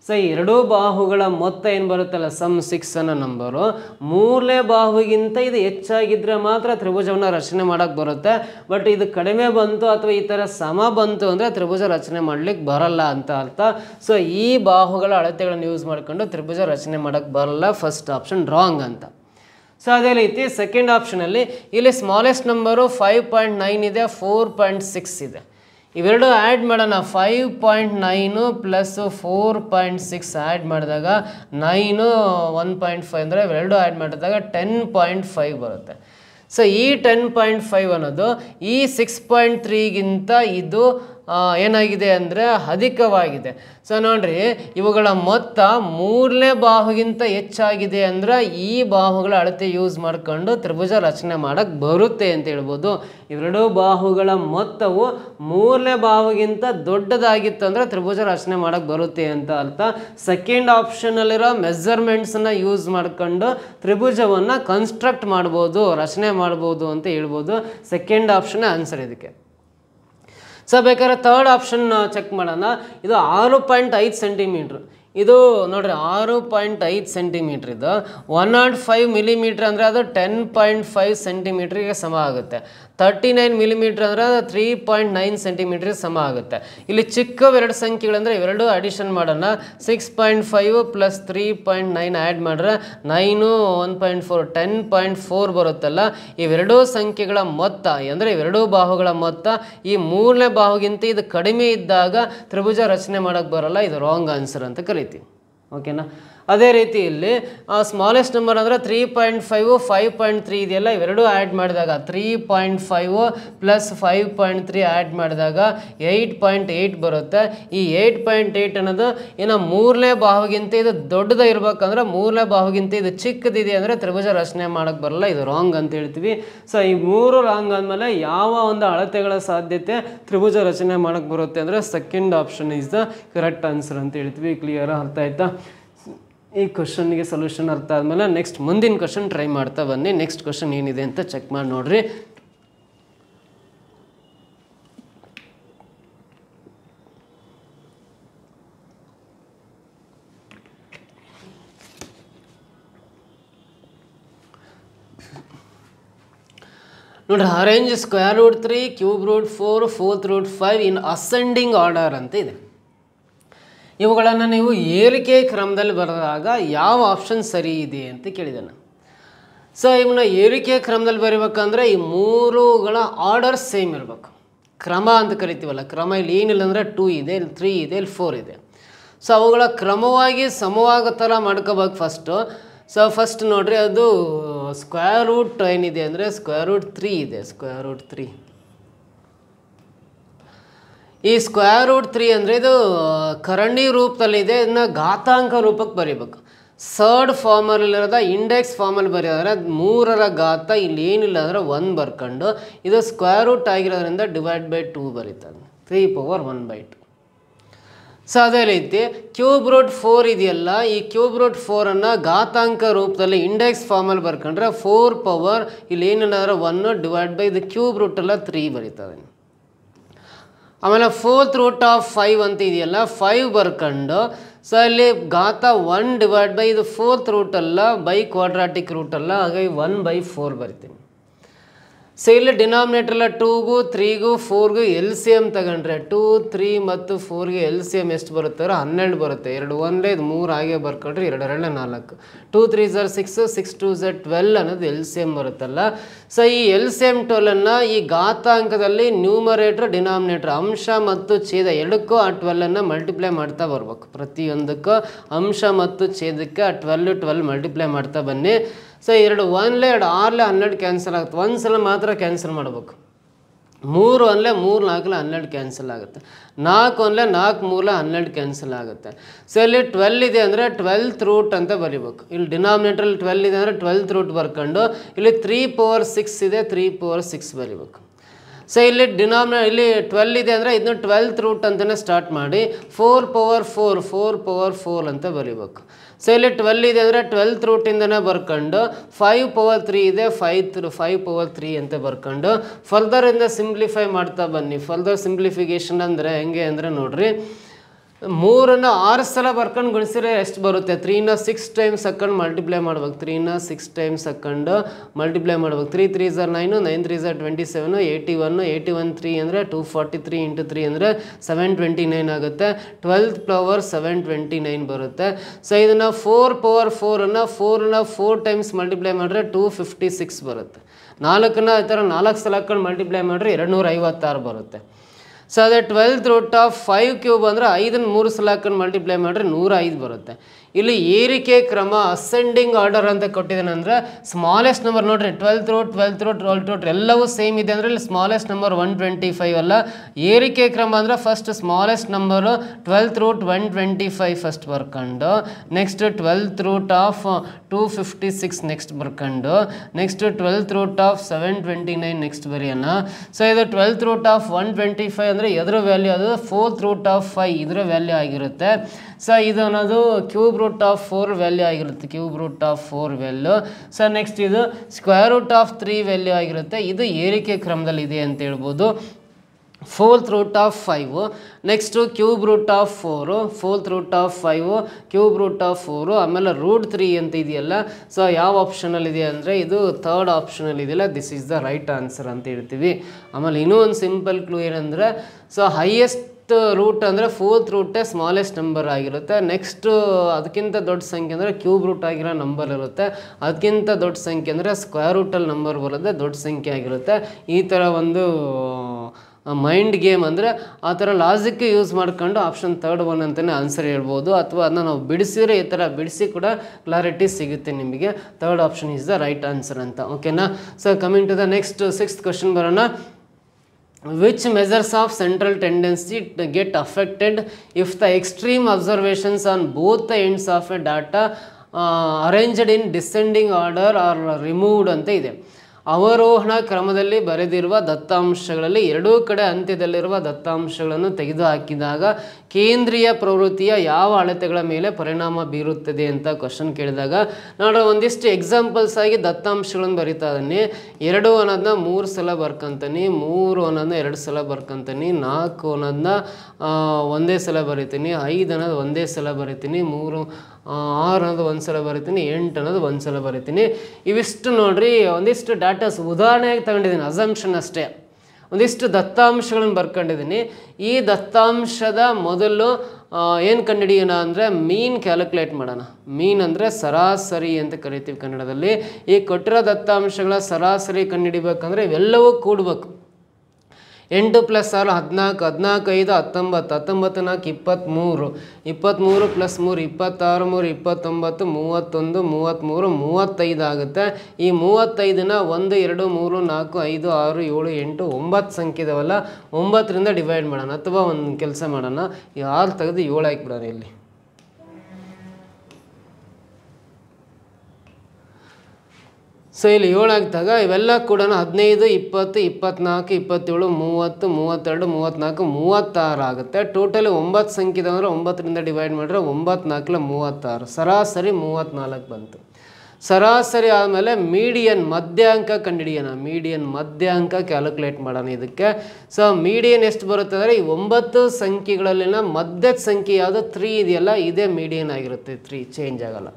ಸೊ ಎರಡೂ ಬಾಹುಗಳ ಮೊತ್ತ ಏನು ಬರುತ್ತಲ್ಲ ಸಮ್ ಸಿಕ್ಸ್ ಅನ್ನೋ ನಂಬರು ಮೂರನೇ ಬಾಹುಗಿಂತ ಇದು ಹೆಚ್ಚಾಗಿದ್ದರೆ ಮಾತ್ರ ತ್ರಿಭುಜವನ್ನು ರಚನೆ ಮಾಡೋಕ್ಕೆ ಬರುತ್ತೆ ಬಟ್ ಇದು ಕಡಿಮೆ ಬಂತು ಅಥವಾ ಈ ಥರ ಸಮ ಬಂತು ಅಂದರೆ ತ್ರಿಭುಜ ರಚನೆ ಮಾಡಲಿಕ್ಕೆ ಬರಲ್ಲ ಅಂತ ಅರ್ಥ ಸೊ ಈ ಬಾಹುಗಳ ಅಳತೆಗಳನ್ನು ಯೂಸ್ ಮಾಡಿಕೊಂಡು ತ್ರಿಭುಜ ರಚನೆ ಮಾಡೋಕ್ಕೆ ಬರಲ್ಲ ಫಸ್ಟ್ ಆಪ್ಷನ್ ರಾಂಗ್ ಅಂತ ಸೊ ಅದೇ ರೀತಿ ಸೆಕೆಂಡ್ ಆಪ್ಷನಲ್ಲಿ ಇಲ್ಲಿ smallest number five point nine ಇದೆ ಫೋರ್ ಪಾಯಿಂಟ್ ಸಿಕ್ಸ್ ಇದೆ ಇವೆರಡು ಆ್ಯಡ್ ಮಾಡೋಣ five point nine plus four point six add ಮಾಡಿದಾಗ ನೈನು ಒನ್ ಪಾಯಿಂಟ್ ಫೈವ್ ಅಂದರೆ ಇವೆರಡು ಆ್ಯಡ್ ಮಾಡಿದಾಗ ಟೆನ್ ಪಾಯಿಂಟ್ ಫೈವ್ ಬರುತ್ತೆ ಸೊ ಈ ಟೆನ್ ಪಾಯಿಂಟ್ ಫೈವ್ ಅನ್ನೋದು ಈ ಸಿಕ್ಸ್ ಪಾಯಿಂಟ್ ತ್ರೀಗಿಂತ ಇದು ಏನಾಗಿದೆ ಅಂದರೆ ಅಧಿಕವಾಗಿದೆ ಸೊ ನೋಡ್ರಿ ಇವುಗಳ ಮೊತ್ತ ಮೂರನೇ ಬಾಹುಗಿಂತ ಹೆಚ್ಚಾಗಿದೆ ಅಂದರೆ ಈ ಬಾಹುಗಳ ಅಳತೆ ಯೂಸ್ ಮಾಡ್ಕೊಂಡು ತ್ರಿಭುಜ ರಚನೆ ಮಾಡೋಕ್ಕೆ ಬರುತ್ತೆ ಅಂತ ಹೇಳ್ಬೋದು ಇವೆರಡೂ ಬಾಹುಗಳ ಮೊತ್ತವು ಮೂರನೇ ಬಾಹುಗಿಂತ ದೊಡ್ಡದಾಗಿತ್ತು ಅಂದರೆ ತ್ರಿಭುಜ ರಚನೆ ಮಾಡೋಕ್ಕೆ ಬರುತ್ತೆ ಅಂತ ಅರ್ಥ ಸೆಕೆಂಡ್ ಆಪ್ಷನಲ್ಲಿರೋ ಮೆಜರ್ಮೆಂಟ್ಸನ್ನು ಯೂಸ್ ಮಾಡ್ಕೊಂಡು ತ್ರಿಭುಜವನ್ನು ಕನ್ಸ್ಟ್ರಕ್ಟ್ ಮಾಡ್ಬೋದು ರಚನೆ ಮಾಡ್ಬೋದು ಅಂತ ಹೇಳ್ಬೋದು ಸೆಕೆಂಡ್ ಆಪ್ಷನ್ ಆನ್ಸರ್ ಇದಕ್ಕೆ ಸೊ ಬೇಕಾದ್ರೆ ತರ್ಡ್ ಆಪ್ಷನ್ ಚೆಕ್ ಮಾಡೋಣ ಇದು ಆರು ಪಾಯಿಂಟ್ ಐದು ಸೆಂಟಿಮೀಟ್ರ್ ಇದು ನೋಡಿರಿ ಆರು ಪಾಯಿಂಟ್ ಐದು ಸೆಂಟಿಮೀಟ್ರ್ ಇದು ಒನ್ ನಾಟ್ ಫೈವ್ ಮಿಲಿಮೀಟ್ರ್ ಅಂದರೆ ಅದು ಟೆನ್ ಪಾಯಿಂಟ್ ಫೈವ್ ಸೆಂಟಿಮೀಟ್ರಿಗೆ ಸಮ ಆಗುತ್ತೆ ತರ್ಟಿ ನೈನ್ ಮಿಲಿಮೀಟ್ರ್ ಅಂದರೆ ತ್ರೀ ಪಾಯಿಂಟ್ ನೈನ್ ಸೆಂಟಿಮೀಟ್ರಿಗೆ ಸಮ ಆಗುತ್ತೆ ಇಲ್ಲಿ ಎರಡು ಸಂಖ್ಯೆಗಳಂದರೆ ಇವೆರಡು ಅಡಿಷನ್ ಮಾಡೋಣ six point five plus three point nine add ಮಾಡಿದ್ರೆ nine one point four ten point four ಬರುತ್ತಲ್ಲ ಇವೆರಡೂ ಸಂಖ್ಯೆಗಳ ಮೊತ್ತ ಅಂದರೆ ಇವೆರಡೂ ಬಾಹುಗಳ ಮೊತ್ತ ಈ ಮೂರನೇ ಬಾಹುಗಿಂತ ಇದು ಕಡಿಮೆ ಇದ್ದಾಗ ತ್ರಿಭುಜ ರಚನೆ ಮಾಡೋಕ್ಕೆ ಬರೋಲ್ಲ ಇದು ರಾಂಗ್ ಆನ್ಸರ್ ಅಂತ ಕರಿತೀವಿ ಓಕೆನಾ ಅದೇ ರೀತಿ ಇಲ್ಲಿ ಸ್ಮಾಲೆಸ್ಟ್ ನಂಬರ್ ಅಂದರೆ three point five five point three ಇದೆಯಲ್ಲ ಇವೆರಡೂ ಆ್ಯಡ್ ಮಾಡಿದಾಗ three point five plus five point three add ಮಾಡಿದಾಗ ಏಯ್ಟ್ ಪಾಯಿಂಟ್ ಏಯ್ಟ್ ಬರುತ್ತೆ ಈ ಏಯ್ಟ್ ಪಾಯಿಂಟ್ ಏಯ್ಟ್ ಅನ್ನೋದು ಇನ್ನು ಮೂರನೇ ಬಾಹುಗಿಂತ ಇದು ದೊಡ್ಡದೇ ಇರಬೇಕಂದ್ರೆ ಮೂರನೇ ಬಾಹುಗಿಂತ ಇದು ಚಿಕ್ಕದಿದೆ ಅಂದರೆ ತ್ರಿಭುಜ ರಚನೆ ಮಾಡೋಕ್ಕೆ ಬರಲ್ಲ ಇದು ರಾಂಗ್ ಅಂತ ಹೇಳ್ತೀವಿ ಸೊ ಈ ಮೂರು ರಾಂಗ್ ಅಂದಮೇಲೆ ಯಾವ ಒಂದು ಅಳತೆಗಳ ಸಾಧ್ಯತೆ ತ್ರಿಭುಜ ರಚನೆ ಮಾಡೋಕ್ಕೆ ಬರುತ್ತೆ ಅಂದರೆ second option is the correct answer ಅಂತ ಹೇಳ್ತೀವಿ ಕ್ಲಿಯರ್ ಅರ್ಥ ಆಯ್ತಾ ಈ ಕ್ವಶನ್ಗೆ ಸೊಲ್ಯೂಷನ್ ಅರ್ಥ ಆದಮೇಲೆ ನೆಕ್ಸ್ಟ್ ಮುಂದಿನ ಕ್ವಶನ್ ಟ್ರೈ ಮಾಡ್ತಾ ಬನ್ನಿ ನೆಕ್ಸ್ಟ್ ಕ್ವಶನ್ ಏನಿದೆ ಅಂತ ಚೆಕ್ ಮಾಡಿ ನೋಡ್ರಿ ನೋಡ್ರಿ arrange square root three cube root four fourth root five in ascending order ಅಂತ ಇದೆ ಇವುಗಳನ್ನು ನೀವು ಏರಿಕೆ ಕ್ರಮದಲ್ಲಿ ಬರೆದಾಗ ಯಾವ ಆಪ್ಷನ್ ಸರಿ ಇದೆ ಅಂತ ಕೇಳಿದ್ದಾನೆ ಸೊ ಇವನ್ನ ಏರಿಕೆ ಕ್ರಮದಲ್ಲಿ ಬರೀಬೇಕಂದ್ರೆ ಈ ಮೂರುಗಳ ಆರ್ಡರ್ ಸೇಮ್ ಇರಬೇಕು ಕ್ರಮ ಅಂತ ಕರಿತೀವಲ್ಲ ಕ್ರಮ ಇಲ್ಲಿ ಏನಿಲ್ಲ ಅಂದರೆ ಟೂ ಇದೆ ಇಲ್ಲಿ ತ್ರೀ ಇದೆ ಇಲ್ಲಿ ಫೋರ್ ಇದೆ ಸೊ ಅವುಗಳ ಕ್ರಮವಾಗಿ ಸಮವಾಗ ಥರ ಮಾಡ್ಕೋಬೇಕು ಫಸ್ಟು ಸೊ ಫಸ್ಟ್ ನೋಡಿರಿ ಅದು ಸ್ಕ್ವೇರ್ ರೂಟ್ ಏನಿದೆ ಅಂದರೆ ಸ್ಕ್ವೇರ್ ರೂಟ್ ತ್ರೀ ಇದೆ ಸ್ಕ್ವೇರ್ ರೂಟ್ ತ್ರೀ ಈ ಸ್ಕ್ವೇರ್ ರೂಟ್ ತ್ರೀ ಅಂದರೆ ಇದು ಕರಂಡಿ ರೂಪದಲ್ಲಿದೆ ಇದನ್ನ ಘಾತಾಂಕ ರೂಪಕ್ಕೆ ಬರೀಬೇಕು ಸರ್ಡ್ ಫಾರ್ಮಲ್ಲಿರೋದ ಇಂಡೆಕ್ಸ್ ಫಾರ್ಮಲ್ಲಿ ಬರೆಯೋದ್ರೆ ಮೂರರ ಘಾತ ಇಲ್ಲಿ ಏನಿಲ್ಲ ಅಂದರೆ ಒನ್ ಬರ್ಕೊಂಡು ಇದು ಸ್ಕ್ವೇರ್ ರೂಟ್ ಆಗಿರೋದ್ರಿಂದ ಡಿವೈಡ್ ಬೈ ಟೂ ಬರೀತದೆ three power one by two so ಅದೇ ರೀತಿ ಕ್ಯೂಬ್ ರೂಟ್ ಫೋರ್ ಇದೆಯಲ್ಲ ಈ ಕ್ಯೂಬ್ ರೂಟ್ ಫೋರನ್ನು ಘಾತಾಂಕ ರೂಪದಲ್ಲಿ ಇಂಡೆಕ್ಸ್ ಫಾರ್ಮಲ್ಲಿ ಬರ್ಕೊಂಡ್ರೆ ಫೋರ್ ಪವರ್ ಇಲ್ಲಿ ಏನಿಲ್ಲ ಅಂದರೆ ಒನ್ನು ಡಿವೈಡ್ ಬೈ ಇದು ಕ್ಯೂಬ್ ರೂಟೆಲ್ಲ ತ್ರೀ ಬರೀತದೆ ಆಮೇಲೆ ಫೋರ್ತ್ ರೂಟ್ ಆಫ್ ಫೈವ್ ಅಂತ ಇದೆಯಲ್ಲ ಫೈವ್ ಬರ್ಕೊಂಡು ಸೊ ಅಲ್ಲಿ ಘಾತ ಒನ್ ಡಿವೈಡ್ ಬೈ ಇದು ಫೋರ್ತ್ ರೂಟ್ ಅಲ್ಲ ಬೈ ಕ್ವಾಡ್ರಾಟಿಕ್ ರೂಟ್ ಅಲ್ಲ ಹಾಗಾಗಿ ಒನ್ ಬೈ ಫೋರ್ ಬರಿತೀನಿ ಸೊ ಇಲ್ಲಿ ಡಿನಾಮಿನೇಟರ್ ಎಲ್ಲ ಟೂಗೂ ತ್ರೀಗೂ ಫೋರ್ಗೂ ಎಲ್ ಸಿ ಎಮ್ ತಗೊಂಡ್ರೆ ಟೂ ತ್ರೀ ಮತ್ತು ಫೋರ್ಗೆ ಎಲ್ ಸಿ ಎಮ್ ಎಷ್ಟು ಬರುತ್ತೆ ಹನ್ನೆರಡು ಬರುತ್ತೆ ಎರಡು ಒಂದೇ ಇದು ಮೂರು ಹಾಗೆ ಬರ್ಕೊಂಡ್ರೆ ಎರಡೆರಡೇ ನಾಲ್ಕು ಟೂ ತ್ರೀ ಝರ್ ಸಿಕ್ಸ್ ಸಿಕ್ಸ್ ಟೂ ಝರ್ ಟ್ವೆಲ್ ಅನ್ನೋದು ಎಲ್ ಸಿ ಎಮ್ ಬರುತ್ತಲ್ಲ ಸೊ ಈ ಎಲ್ ಸಿ ಎಮ್ ಟ್ವೆಲ್ಲನ್ನು ಈ ಗಾತಾಂಕದಲ್ಲಿ ನ್ಯೂಮರೇಟ್ರ್ ಡಿನಾಮಿನೇಟ್ರ್ ಅಂಶ ಮತ್ತು ಛೇದ ಎರಡಕ್ಕೂ ಆ ಟ್ವೆಲ್ಲನ್ನು ಮಲ್ಟಿಪ್ಲೈ ಮಾಡ್ತಾ ಬರ್ಬೇಕು ಪ್ರತಿಯೊಂದಕ್ಕೂ ಅಂಶ ಮತ್ತು ಛೇದಕ್ಕೆ ಆ ಟ್ವೆಲ್ ಟ್ವೆಲ್ ಮಲ್ಟಿಪ್ಲೈ ಮಾಡ್ತಾ ಬನ್ನಿ ಸೊ ಎರಡು ಒನ್ಲೆ ಎರಡು ಆರ್ಲೆ ಹನ್ನೆರಡು ಕ್ಯಾನ್ಸಲ್ ಆಗುತ್ತೆ ಒಂದ್ಸಲ ಮಾತ್ರ ಕ್ಯಾನ್ಸಲ್ ಮಾಡಬೇಕು ಮೂರು ಅಲ್ಲೇ ಮೂರು ನಾಲ್ಕಲೆ ಹನ್ನೆರಡು ಕ್ಯಾನ್ಸಲ್ ಆಗುತ್ತೆ ನಾಲ್ಕು ಅಲ್ಲೇ ನಾಲ್ಕು ಮೂರಲ್ಲೇ ಹನ್ನೆರಡು ಕ್ಯಾನ್ಸಲ್ ಆಗುತ್ತೆ ಸೊ ಇಲ್ಲಿ ಟ್ವೆಲ್ ಇದೆ ಅಂದರೆ ಟ್ವೆಲ್ತ್ ರೂಟ್ ಅಂತ ಬರಿಬೇಕು ಇಲ್ಲಿ ಡಿನಾಮಿನೇಟ್ರಲ್ಲಿ ಟ್ವೆಲ್ ಇದೆ ಅಂದರೆ ಟ್ವೆಲ್ತ್ ರೂಟ್ ಬರ್ಕೊಂಡು ಇಲ್ಲಿ ತ್ರೀ ಪವರ್ ಸಿಕ್ಸ್ ಇದೆ ತ್ರೀ ಪವರ್ ಸಿಕ್ಸ್ ಬರಿಬೇಕು ಸೊ ಇಲ್ಲಿ ಡಿನಾಮಿನ ಇಲ್ಲಿ ಟ್ವೆಲ್ ಇದೆ ಅಂದರೆ ಇದನ್ನು ಟ್ವೆಲ್ತ್ ರೂಟ್ ಅಂತಲೇ ಸ್ಟಾರ್ಟ್ ಮಾಡಿ four power four four power four ಅಂತ ಬರಿಬೇಕು ಸೊ ಇಲ್ಲಿ ಟ್ವೆಲ್ ಇದೆ ಅಂದರೆ ಟ್ವೆಲ್ತ್ ರೂಟಿಂದನೇ ಬರ್ಕೊಂಡು ಫೈವ್ ಪವರ್ ತ್ರೀ ಇದೆ five through five power three ಅಂತ ಬರ್ಕೊಂಡು ಫರ್ದರಿಂದ ಸಿಂಪ್ಲಿಫೈ ಮಾಡ್ತಾ ಬನ್ನಿ ಫರ್ದರ್ ಸಿಂಪ್ಲಿಫಿಕೇಶನ್ ಅಂದರೆ ಹೆಂಗೆ ಅಂದರೆ ನೋಡಿರಿ ಮೂರನ್ನು ಆರು ಸಲ ಬರ್ಕೊಂಡು ಗುಣಿಸಿದ್ರೆ ಎಷ್ಟು ಬರುತ್ತೆ ತ್ರೀನ ಸಿಕ್ಸ್ ಟೈಮ್ಸ್ ಹಾಕೊಂಡು ಮಲ್ಟಿಪ್ಲೈ ಮಾಡ್ಬೇಕು ತ್ರೀನ ಸಿಕ್ಸ್ ಟೈಮ್ಸ್ ಹಾಕೊಂಡು ಮಲ್ಟಿಪ್ಲೈ ಮಾಡ್ಬೇಕು ತ್ರೀ ತ್ರೀ ಝರ್ ನೈನು ನೈನ್ ತ್ರೀ ಝರ್ twenty seven eighty one eighty one three ಅಂದರೆ two forty three into three ಅಂದರೆ ಸೆವೆನ್ ಟ್ವೆಂಟಿ ನೈನ್ ಆಗುತ್ತೆ twelfth power seven twenty nine ಬರುತ್ತೆ ಸೊ ಇದನ್ನು ಫೋರ್ ಪವರ್ ಫೋರನ್ನು ಫೋರ್ನ ಫೋರ್ ಟೈಮ್ಸ್ ಮಲ್ಟಿಪ್ಲೈ ಮಾಡಿದ್ರೆ ಟೂ ಫಿಫ್ಟಿ ಸಿಕ್ಸ್ ಬರುತ್ತೆ ನಾಲ್ಕನ್ನು ಈ ಥರ ನಾಲ್ಕು ಸಲ ಹಾಕೊಂಡು ಮಲ್ಟಿಪ್ಲೈ ಮಾಡಿದ್ರೆ ಎರಡು ನೂರ ಐವತ್ತಾರು ಬರುತ್ತೆ ಸೊ ಅದೇ twelfth root of five cube ಅಂದರೆ ಐದನ್ನು ಮೂರು ಸಲ ಮಲ್ಟಿಪ್ಲೈ ಮಾಡಿರಿ ನೂರ ಐದು ಬರುತ್ತೆ ಇಲ್ಲಿ ಏರಿಕೆ ಕ್ರಮ ಅಸೆಂಡಿಂಗ್ ಆರ್ಡರ್ ಅಂತ ಕೊಟ್ಟಿದ್ದೇನೆ ಅಂದರೆ ಸ್ಮಾಲೆಸ್ಟ್ ನಂಬರ್ ನೋಡ್ರಿ twelfth road twelfth road twelfth road ಎಲ್ಲವೂ ಸೇಮ್ ಇದೆ ಅಂದರೆ ಇಲ್ಲಿ smallest number one twenty five ಅಲ್ಲ ಏರಿಕೆ ಕ್ರಮ ಅಂದರೆ first smallest number twelfth root one twenty five first ಬರ್ಕೊಂಡು next twelfth root of two fifty six next ಬರ್ಕೊಂಡು next twelfth root of seven twenty nine next ಬರೆಯೋಣ ಸೊ ಇದು twelfth root of one twenty five ಅಂದರೆ ಎದುರು value ಅದು fourth root of five ಇದರ value ಆಗಿರುತ್ತೆ so ಇದು ಅನ್ನೋದು cube root of four value ಆಗಿರುತ್ತೆ cube root of four value so next ಇದು square root of three value ಆಗಿರುತ್ತೆ ಇದು ಏರಿಕೆ ಕ್ರಮದಲ್ಲಿ ಇದೆ ಅಂತ ಹೇಳ್ಬೋದು fourth root of five next cube root of four fourth root of five cube root of four ಆಮೇಲೆ ರೂಟ್ ತ್ರೀ ಅಂತ ಇದೆಯಲ್ಲ ಸೊ ಯಾವ ಆಪ್ಷನಲ್ಲಿದೆ ಅಂದರೆ ಇದು ಥರ್ಡ್ ಆಪ್ಷನಲ್ಲಿ this is the right answer ಅಂತ ಹೇಳ್ತೀವಿ ಆಮೇಲೆ ಇನ್ನೂ ಒಂದು ಸಿಂಪಲ್ ಕ್ಲೂ ಏನಂದರೆ ಸೊ ಹೈಯೆಸ್ಟ್ ರೂಟ್ ಅಂದರೆ ಫೋರ್ತ್ ರೂಟೇ ಸ್ಮಾಲೆಸ್ಟ್ ನಂಬರ್ ಆಗಿರುತ್ತೆ ನೆಕ್ಸ್ಟು ಅದಕ್ಕಿಂತ ದೊಡ್ಡ ಸಂಖ್ಯೆ ಅಂದರೆ ಕ್ಯೂಬ್ ರೂಟ್ ಆಗಿರೋ ನಂಬರ್ ಇರುತ್ತೆ ಅದಕ್ಕಿಂತ ದೊಡ್ಡ ಸಂಖ್ಯೆ ಅಂದರೆ ಸ್ಕ್ವೇರ್ ರೂಟಲ್ಲಿ ನಂಬರ್ ಬರೋದೇ ದೊಡ್ಡ ಸಂಖ್ಯೆ ಆಗಿರುತ್ತೆ ಈ ಥರ ಒಂದು ಮೈಂಡ್ ಗೇಮ್ ಅಂದರೆ ಆ ಥರ ಲಾಜಿಕ್ ಯೂಸ್ ಮಾಡ್ಕೊಂಡು ಆಪ್ಷನ್ ಥರ್ಡ್ ಒನ್ ಅಂತಲೇ ಆನ್ಸರ್ ಹೇಳ್ಬೋದು ಅಥವಾ ಅದನ್ನ ನಾವು ಬಿಡಿಸಿದ್ರೆ ಈ ಥರ ಬಿಡಿಸಿ ಕೂಡ ಕ್ಲಾರಿಟಿ ಸಿಗುತ್ತೆ ನಿಮಗೆ third option is the right answer ಅಂತ ಓಕೆನಾ so coming to the next sixth question ಬರೋಣ which measures of central tendency get affected if the extreme observations on both the ends of a data uh, arranged in descending order are removed ಅಂತ ಇದೆ ಅವರೋಹಣ ಕ್ರಮದಲ್ಲಿ ಬರೆದಿರುವ ದತ್ತಾಂಶಗಳಲ್ಲಿ ಎರಡೂ ಕಡೆ ಅಂತ್ಯದಲ್ಲಿರುವ ದತ್ತಾಂಶಗಳನ್ನು ತೆಗೆದುಹಾಕಿದಾಗ ಕೇಂದ್ರೀಯ ಪ್ರವೃತ್ತಿಯ ಯಾವ ಅಳತೆಗಳ ಮೇಲೆ ಪರಿಣಾಮ ಬೀರುತ್ತದೆ ಅಂತ ಕ್ವಶನ್ ಕೇಳಿದಾಗ ನೋಡೋ ಒಂದಿಷ್ಟು ಎಕ್ಸಾಂಪಲ್ಸ್ ಆಗಿ ದತ್ತಾಂಶಗಳನ್ನು ಬರಿತಾ ಇದ್ದೀನಿ ಎರಡು ಅನ್ನೋದನ್ನ ಮೂರು ಸಲ ಬರ್ಕಂತೀನಿ ಮೂರು ಅನ್ನೋದನ್ನ ಎರಡು ಸಲ ಬರ್ಕಂತೀನಿ ನಾಲ್ಕು ಅನ್ನೋದನ್ನ ಒಂದೇ ಸಲ ಬರಿತೀನಿ ಐದು ಅನ್ನೋದು ಒಂದೇ ಸಲ ಬರಿತೀನಿ ಮೂರು ಆರು ಅನ್ನೋದು ಒಂದು ಸಲ ಬರಿತೀನಿ ಎಂಟು ಅನ್ನೋದು ಒಂದು ಸಲ ಬರಿತೀನಿ ಇವಿಷ್ಟು ನೋಡಿರಿ ಒಂದಿಷ್ಟು ಡಾಟಾಸ್ ಉದಾಹರಣೆಯಾಗಿ ತಗೊಂಡಿದ್ದೀನಿ ಅಸಂಪ್ಷನ್ ಅಷ್ಟೇ ಒಂದಿಷ್ಟು ದತ್ತಾಂಶಗಳನ್ನು ಬರ್ಕೊಂಡಿದ್ದೀನಿ ಈ ದತ್ತಾಂಶದ ಮೊದಲು ಏನು ಕಂಡುಹಿಡಿಯೋಣ ಅಂದರೆ ಮೀನ್ ಕ್ಯಾಲ್ಕುಲೇಟ್ ಮಾಡೋಣ ಮೀನ್ ಅಂದರೆ ಸರಾಸರಿ ಅಂತ ಕರಿತೀವಿ ಕನ್ನಡದಲ್ಲಿ ಈ ಕೊಟ್ಟಿರೋ ದತ್ತಾಂಶಗಳ ಸರಾಸರಿ ಕಂಡುಹಿಡಿಬೇಕಂದ್ರೆ ಇವೆಲ್ಲವೂ ಕೂಡಬೇಕು ಎಂಟು ಪ್ಲಸ್ ಆರು ಹದಿನಾಲ್ಕು ಹದಿನಾಲ್ಕು ಐದು ಹತ್ತೊಂಬತ್ತು ಹತ್ತೊಂಬತ್ತು ನಾಲ್ಕು ಇಪ್ಪತ್ತ್ಮೂರು ಇಪ್ಪತ್ತ್ಮೂರು ಪ್ಲಸ್ ಮೂರು ಇಪ್ಪತ್ತಾರು ಮೂರು ಇಪ್ಪತ್ತೊಂಬತ್ತು ಮೂವತ್ತೊಂದು ಮೂವತ್ತ್ಮೂರು ಮೂವತ್ತೈದು ಆಗುತ್ತೆ ಈ ಮೂವತ್ತೈದನ್ನ ಒಂದು ಎರಡು ಮೂರು ನಾಲ್ಕು ಐದು ಆರು ಏಳು ಎಂಟು ಒಂಬತ್ತು ಸಂಖ್ಯೆ ಇದಾವಲ್ಲ ಒಂಬತ್ತರಿಂದ ಡಿವೈಡ್ ಮಾಡೋಣ ಅಥವಾ ಒಂದು ಕೆಲಸ ಮಾಡೋಣ ಈ ಆರು ತೆಗೆದು ಏಳು ಹಾಕಿಬಿಡೋಣ ಇಲ್ಲಿ ಸೊ ಇಲ್ಲಿ ಏಳಾಗ್ತಾಗ ಇವೆಲ್ಲ ಕೂಡ ಹದಿನೈದು ಇಪ್ಪತ್ತು ಇಪ್ಪತ್ನಾಲ್ಕು ಇಪ್ಪತ್ತೇಳು ಮೂವತ್ತು ಮೂವತ್ತೆರಡು ಮೂವತ್ತ್ನಾಲ್ಕು ಮೂವತ್ತಾರು ಆಗುತ್ತೆ ಟೋಟಲಿ ಒಂಬತ್ತು ಸಂಖ್ಯೆ ಅಂದರೆ ಒಂಬತ್ತರಿಂದ ಡಿವೈಡ್ ಮಾಡಿದ್ರೆ ಒಂಬತ್ನಾಲ್ಕಲ ಮೂವತ್ತಾರು ಸರಾಸರಿ ಮೂವತ್ತ್ನಾಲ್ಕು ಬಂತು ಸರಾಸರಿ ಆದಮೇಲೆ ಮೀಡಿಯನ್ ಮಧ್ಯಾಂಕ ಕಂಡಿಡಿಯೋಣ ಮೀಡಿಯನ್ ಮಧ್ಯಾಂಕ ಕ್ಯಾಲ್ಕುಲೇಟ್ ಮಾಡೋಣ ಇದಕ್ಕೆ ಸೊ ಮೀಡಿಯನ್ ಎಷ್ಟು ಬರುತ್ತೆ ಅಂದರೆ ಈ ಒಂಬತ್ತು ಸಂಖ್ಯೆಗಳಲ್ಲಿನ ಮಧ್ಯದ ಸಂಖ್ಯೆ ಯಾವುದು ತ್ರೀ ಇದೆಯಲ್ಲ ಇದೇ ಮೀಡಿಯನ್ ಆಗಿರುತ್ತೆ ತ್ರೀ ಚೇಂಜ್ ಆಗೋಲ್ಲ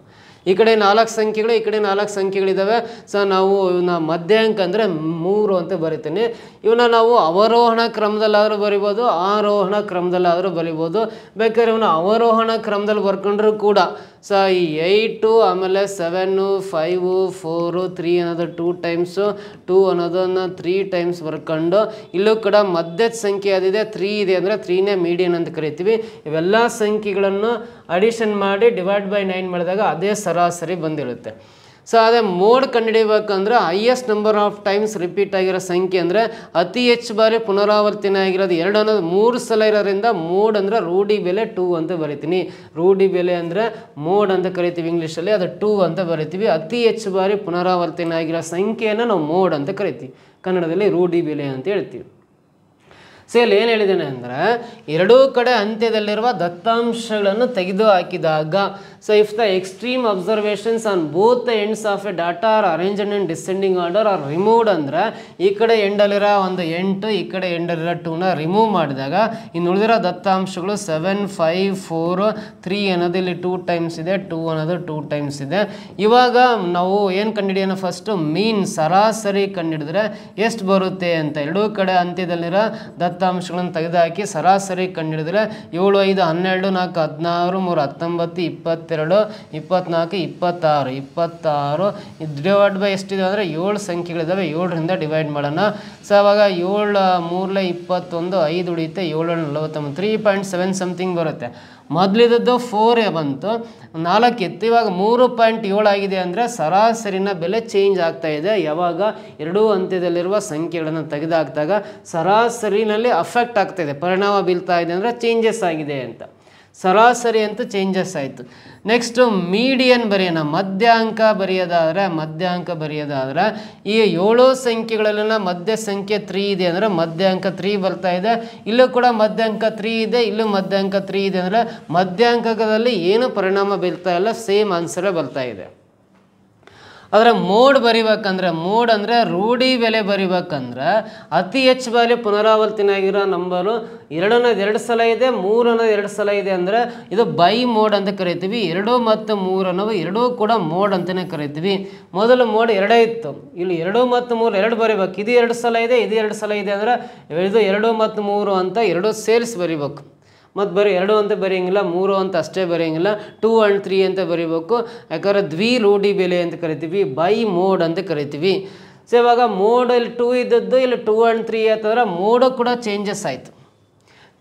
ಈ ಕಡೆ ನಾಲ್ಕು ಸಂಖ್ಯೆಗಳು ಈ ಕಡೆ ನಾಲ್ಕು ಸಂಖ್ಯೆಗಳಿದ್ದಾವೆ ಸೊ ನಾವು ಇವನ್ನ ಮಧ್ಯಾಂಕ ಅಂದರೆ ಮೂರು ಅಂತ ಬರಿತೀನಿ ಇವನ್ನ ನಾವು ಅವರೋಹಣ ಕ್ರಮದಲ್ಲಾದರೂ ಬರಿಬೋದು ಆರೋಹಣ ಕ್ರಮದಲ್ಲಾದರೂ ಬರಿಬೋದು ಬೇಕಾದ್ರೆ ಇವನ್ನ ಅವರೋಹಣ ಕ್ರಮದಲ್ಲಿ ಬರ್ಕೊಂಡ್ರೂ ಕೂಡ ಸೊ ಈ ಏಯ್ಟು ಆಮೇಲೆ ಸೆವೆನ್ನು ಫೈವು ಫೋರು ತ್ರೀ ಅನ್ನೋದು ಟೂ ಟೈಮ್ಸು ಟೂ ಅನ್ನೋದನ್ನು ತ್ರೀ ಟೈಮ್ಸ್ ಬರ್ಕೊಂಡು ಇಲ್ಲೂ ಕೂಡ ಮಧ್ಯದ ಸಂಖ್ಯೆ ಅದಿದೆ ತ್ರೀ ಇದೆ ಅಂದರೆ ತ್ರೀನೇ ಮೀಡಿಯನ್ ಅಂತ ಕರಿತೀವಿ ಇವೆಲ್ಲ ಸಂಖ್ಯೆಗಳನ್ನು ಅಡಿಷನ್ ಮಾಡಿ ಡಿವೈಡ್ ಬೈ ನೈನ್ ಮಾಡಿದಾಗ ಅದೇ ಸರಾಸರಿ ಬಂದಿರುತ್ತೆ ಸೊ ಅದೇ ಮೋಡ್ ಕಂಡುಹಿಡಿಯಬೇಕಂದ್ರೆ highest number of times repeat ಆಗಿರೋ ಸಂಖ್ಯೆ ಅಂದರೆ ಅತಿ ಹೆಚ್ಚು ಬಾರಿ ಪುನರಾವರ್ತನೆ ಆಗಿರೋದು ಎರಡು ಅನ್ನೋದು ಮೂರು ಸಲ ಇರೋದ್ರಿಂದ ಮೋಡ್ ಅಂದರೆ ರೂಢಿ ಬೆಲೆ ಟೂ ಅಂತ ಬರಿತೀನಿ ರೂಢಿ ಬೆಲೆ ಅಂದರೆ ಮೋಡ್ ಅಂತ ಕರಿತೀವಿ ಇಂಗ್ಲೀಷಲ್ಲಿ ಅದು ಟೂ ಅಂತ ಬರಿತೀವಿ ಅತಿ ಹೆಚ್ಚು ಬಾರಿ ಪುನರಾವರ್ತನೆ ಆಗಿರೋ ಸಂಖ್ಯೆಯನ್ನು ನಾವು ಮೋಡ್ ಅಂತ ಕರಿತೀವಿ ಕನ್ನಡದಲ್ಲಿ ರೂಢಿ ಬೆಲೆ ಅಂತ ಹೇಳ್ತೀವಿ ಸೇಲ್ ಏನು ಹೇಳಿದ್ದೇನೆ ಅಂದರೆ ಎರಡೂ ಕಡೆ ಅಂತ್ಯದಲ್ಲಿರುವ ದತ್ತಾಂಶಗಳನ್ನು ತೆಗೆದು ಹಾಕಿದಾಗ so if the extreme observations on both the ends of a data are arrangement in descending order are removed ಅಂದರೆ ಈ ಕಡೆ ಎಂಡಲ್ಲಿರೋ ಒಂದು ಎಂಟು ಈ ಕಡೆ ಎಂಡಲ್ಲಿರೋ ಟೂನ ರಿಮೂವ್ ಮಾಡಿದಾಗ ಇನ್ನು ಉಳಿದಿರೋ ದತ್ತಾಂಶಗಳು ಸೆವೆನ್ ಫೈವ್ ಫೋರ್ ತ್ರೀ ಅನ್ನೋದು ಇಲ್ಲಿ ಟೂ ಟೈಮ್ಸ್ ಇದೆ ಟೂ ಅನ್ನೋದು ಟೂ ಟೈಮ್ಸ್ ಇದೆ ಇವಾಗ ನಾವು ಏನು ಕಂಡುಹಿಡಿಯೋಣ ಫಸ್ಟು ಮೀನ್ ಸರಾಸರಿ ಕಂಡುಹಿಡಿದ್ರೆ ಎಷ್ಟು ಬರುತ್ತೆ ಅಂತ ಎರಡೂ ಕಡೆ ಅಂತ್ಯದಲ್ಲಿರೋ ದತ್ತ ದತ್ತಾಂಶಗಳನ್ನು ತೆಗೆದುಹಾಕಿ ಸರಾಸರಿ ಕಂಡುಹಿಡಿದ್ರೆ ಏಳು ಐದು ಹನ್ನೆರಡು ನಾಲ್ಕು ಹದಿನಾರು ಮೂರು ಹತ್ತೊಂಬತ್ತು ಇಪ್ಪತ್ತೆರಡು ಇಪ್ಪತ್ತ್ನಾಲ್ಕು ಇಪ್ಪತ್ತಾರು ಇಪ್ಪತ್ತಾರು ಡಿವೈಡ್ ಬೈ ಎಷ್ಟಿದೆ ಅಂದರೆ ಏಳು ಸಂಖ್ಯೆಗಳಿದ್ದಾವೆ ಏಳರಿಂದ ಡಿವೈಡ್ ಮಾಡೋಣ ಸೊ ಅವಾಗ ಏಳು ಮೂರಲೆ ಇಪ್ಪತ್ತೊಂದು ಐದು ಉಳಿಯುತ್ತೆ ಏಳು ನಲವತ್ತೊಂಬತ್ತು ತ್ರೀ ಪಾಯಿಂಟ್ ಸೆವೆನ್ ಸಮಥಿಂಗ್ ಬರುತ್ತೆ ಮೊದಲಿದ್ದದ್ದು ಫೋರ್ ಬಂತು ನಾಲ್ಕು ಇತ್ತು ಇವಾಗ ಮೂರು ಪಾಯಿಂಟ್ ಆಗಿದೆ ಅಂದರೆ ಸರಾಸರಿನ ಬೆಲೆ ಚೇಂಜ್ ಆಗ್ತಾ ಇದೆ ಯಾವಾಗ ಎರಡೂ ಅಂತ್ಯದಲ್ಲಿರುವ ಸಂಖ್ಯೆಗಳನ್ನು ತೆಗೆದಾಕ್ದಾಗ ಸರಾಸರಿನಲ್ಲಿ ಅಫೆಕ್ಟ್ ಆಗ್ತಾ ಇದೆ ಪರಿಣಾಮ ಬೀಳ್ತಾ ಇದೆ ಅಂದರೆ ಚೇಂಜಸ್ ಆಗಿದೆ ಅಂತ ಸರಾಸರಿ ಅಂತ ಚೇಂಜಸ್ ಆಯಿತು ನೆಕ್ಸ್ಟು ಮೀಡಿಯನ್ ಬರೆಯೋಣ ಮಧ್ಯಾಂಕ ಬರೆಯೋದಾದರೆ ಮಧ್ಯಾಂಕ ಬರೆಯೋದಾದ್ರೆ ಈ ಏಳು ಸಂಖ್ಯೆಗಳಲ್ಲೆಲ್ಲ ಮಧ್ಯ ಸಂಖ್ಯೆ ತ್ರೀ ಇದೆ ಅಂದರೆ ಮಧ್ಯಾಂಕ ತ್ರೀ ಬರ್ತಾ ಇದೆ ಇಲ್ಲೂ ಕೂಡ ಮಧ್ಯಾಂಕ ತ್ರೀ ಇದೆ ಇಲ್ಲೂ ಮಧ್ಯಾಂಕ ತ್ರೀ ಇದೆ ಅಂದರೆ ಮಧ್ಯಾಂಕದಲ್ಲಿ ಏನು ಪರಿಣಾಮ ಬೀಳ್ತಾ ಇಲ್ಲ ಸೇಮ್ ಆನ್ಸರೇ ಬರ್ತಾ ಇದೆ ಆದರೆ ಮೋಡ್ ಬರಿಬೇಕಂದ್ರೆ ಮೋಡ್ ಅಂದರೆ ರೂಢಿ ಬೆಲೆ ಬರಿಬೇಕಂದ್ರೆ ಅತಿ ಹೆಚ್ಚು ಬಾಲಿ ಪುನರಾವರ್ತನೆಯಾಗಿರೋ ನಂಬರು ಎರಡನ್ನೋದು ಎರಡು ಸಲ ಇದೆ ಮೂರು ಎರಡು ಸಲ ಇದೆ ಅಂದರೆ ಇದು ಬೈ ಮೋಡ್ ಅಂತ ಕರಿತೀವಿ ಎರಡು ಮತ್ತು ಮೂರು ಅನ್ನೋವು ಎರಡೂ ಕೂಡ ಮೋಡ್ ಅಂತಲೇ ಕರಿತೀವಿ ಮೊದಲು ಮೋಡ್ ಎರಡೇ ಇತ್ತು ಇಲ್ಲಿ ಎರಡು ಮತ್ತು ಮೂರು ಎರಡು ಬರಿಬೇಕು ಇದು ಎರಡು ಸಲ ಇದೆ ಇದು ಎರಡು ಸಲ ಇದೆ ಅಂದರೆ ಇದು ಎರಡು ಮತ್ತು ಮೂರು ಅಂತ ಎರಡು ಸೇರಿಸಿ ಬರಿಬೇಕು ಮತ್ತು ಬರೀ ಎರಡು ಅಂತ ಬರೆಯೋಂಗಿಲ್ಲ ಮೂರು ಅಂತ ಅಷ್ಟೇ ಬರೆಯೋಂಗಿಲ್ಲ ಟೂ ಆ್ಯಂಡ್ ತ್ರೀ ಅಂತ ಬರೀಬೇಕು ಯಾಕಂದರೆ ದ್ವಿ ರೂಢಿ ಬೆಲೆ ಅಂತ ಕರಿತೀವಿ ಬೈ ಮೋಡ್ ಅಂತ ಕರಿತೀವಿ ಸೊ ಇವಾಗ ಮೋಡಲ್ಲಿ ಟೂ ಇದ್ದದ್ದು ಇಲ್ಲಿ ಟೂ ಆ್ಯಂಡ್ ತ್ರೀ ಅಂತಂದ್ರೆ ಮೋಡ ಕೂಡ ಚೇಂಜಸ್ ಆಯಿತು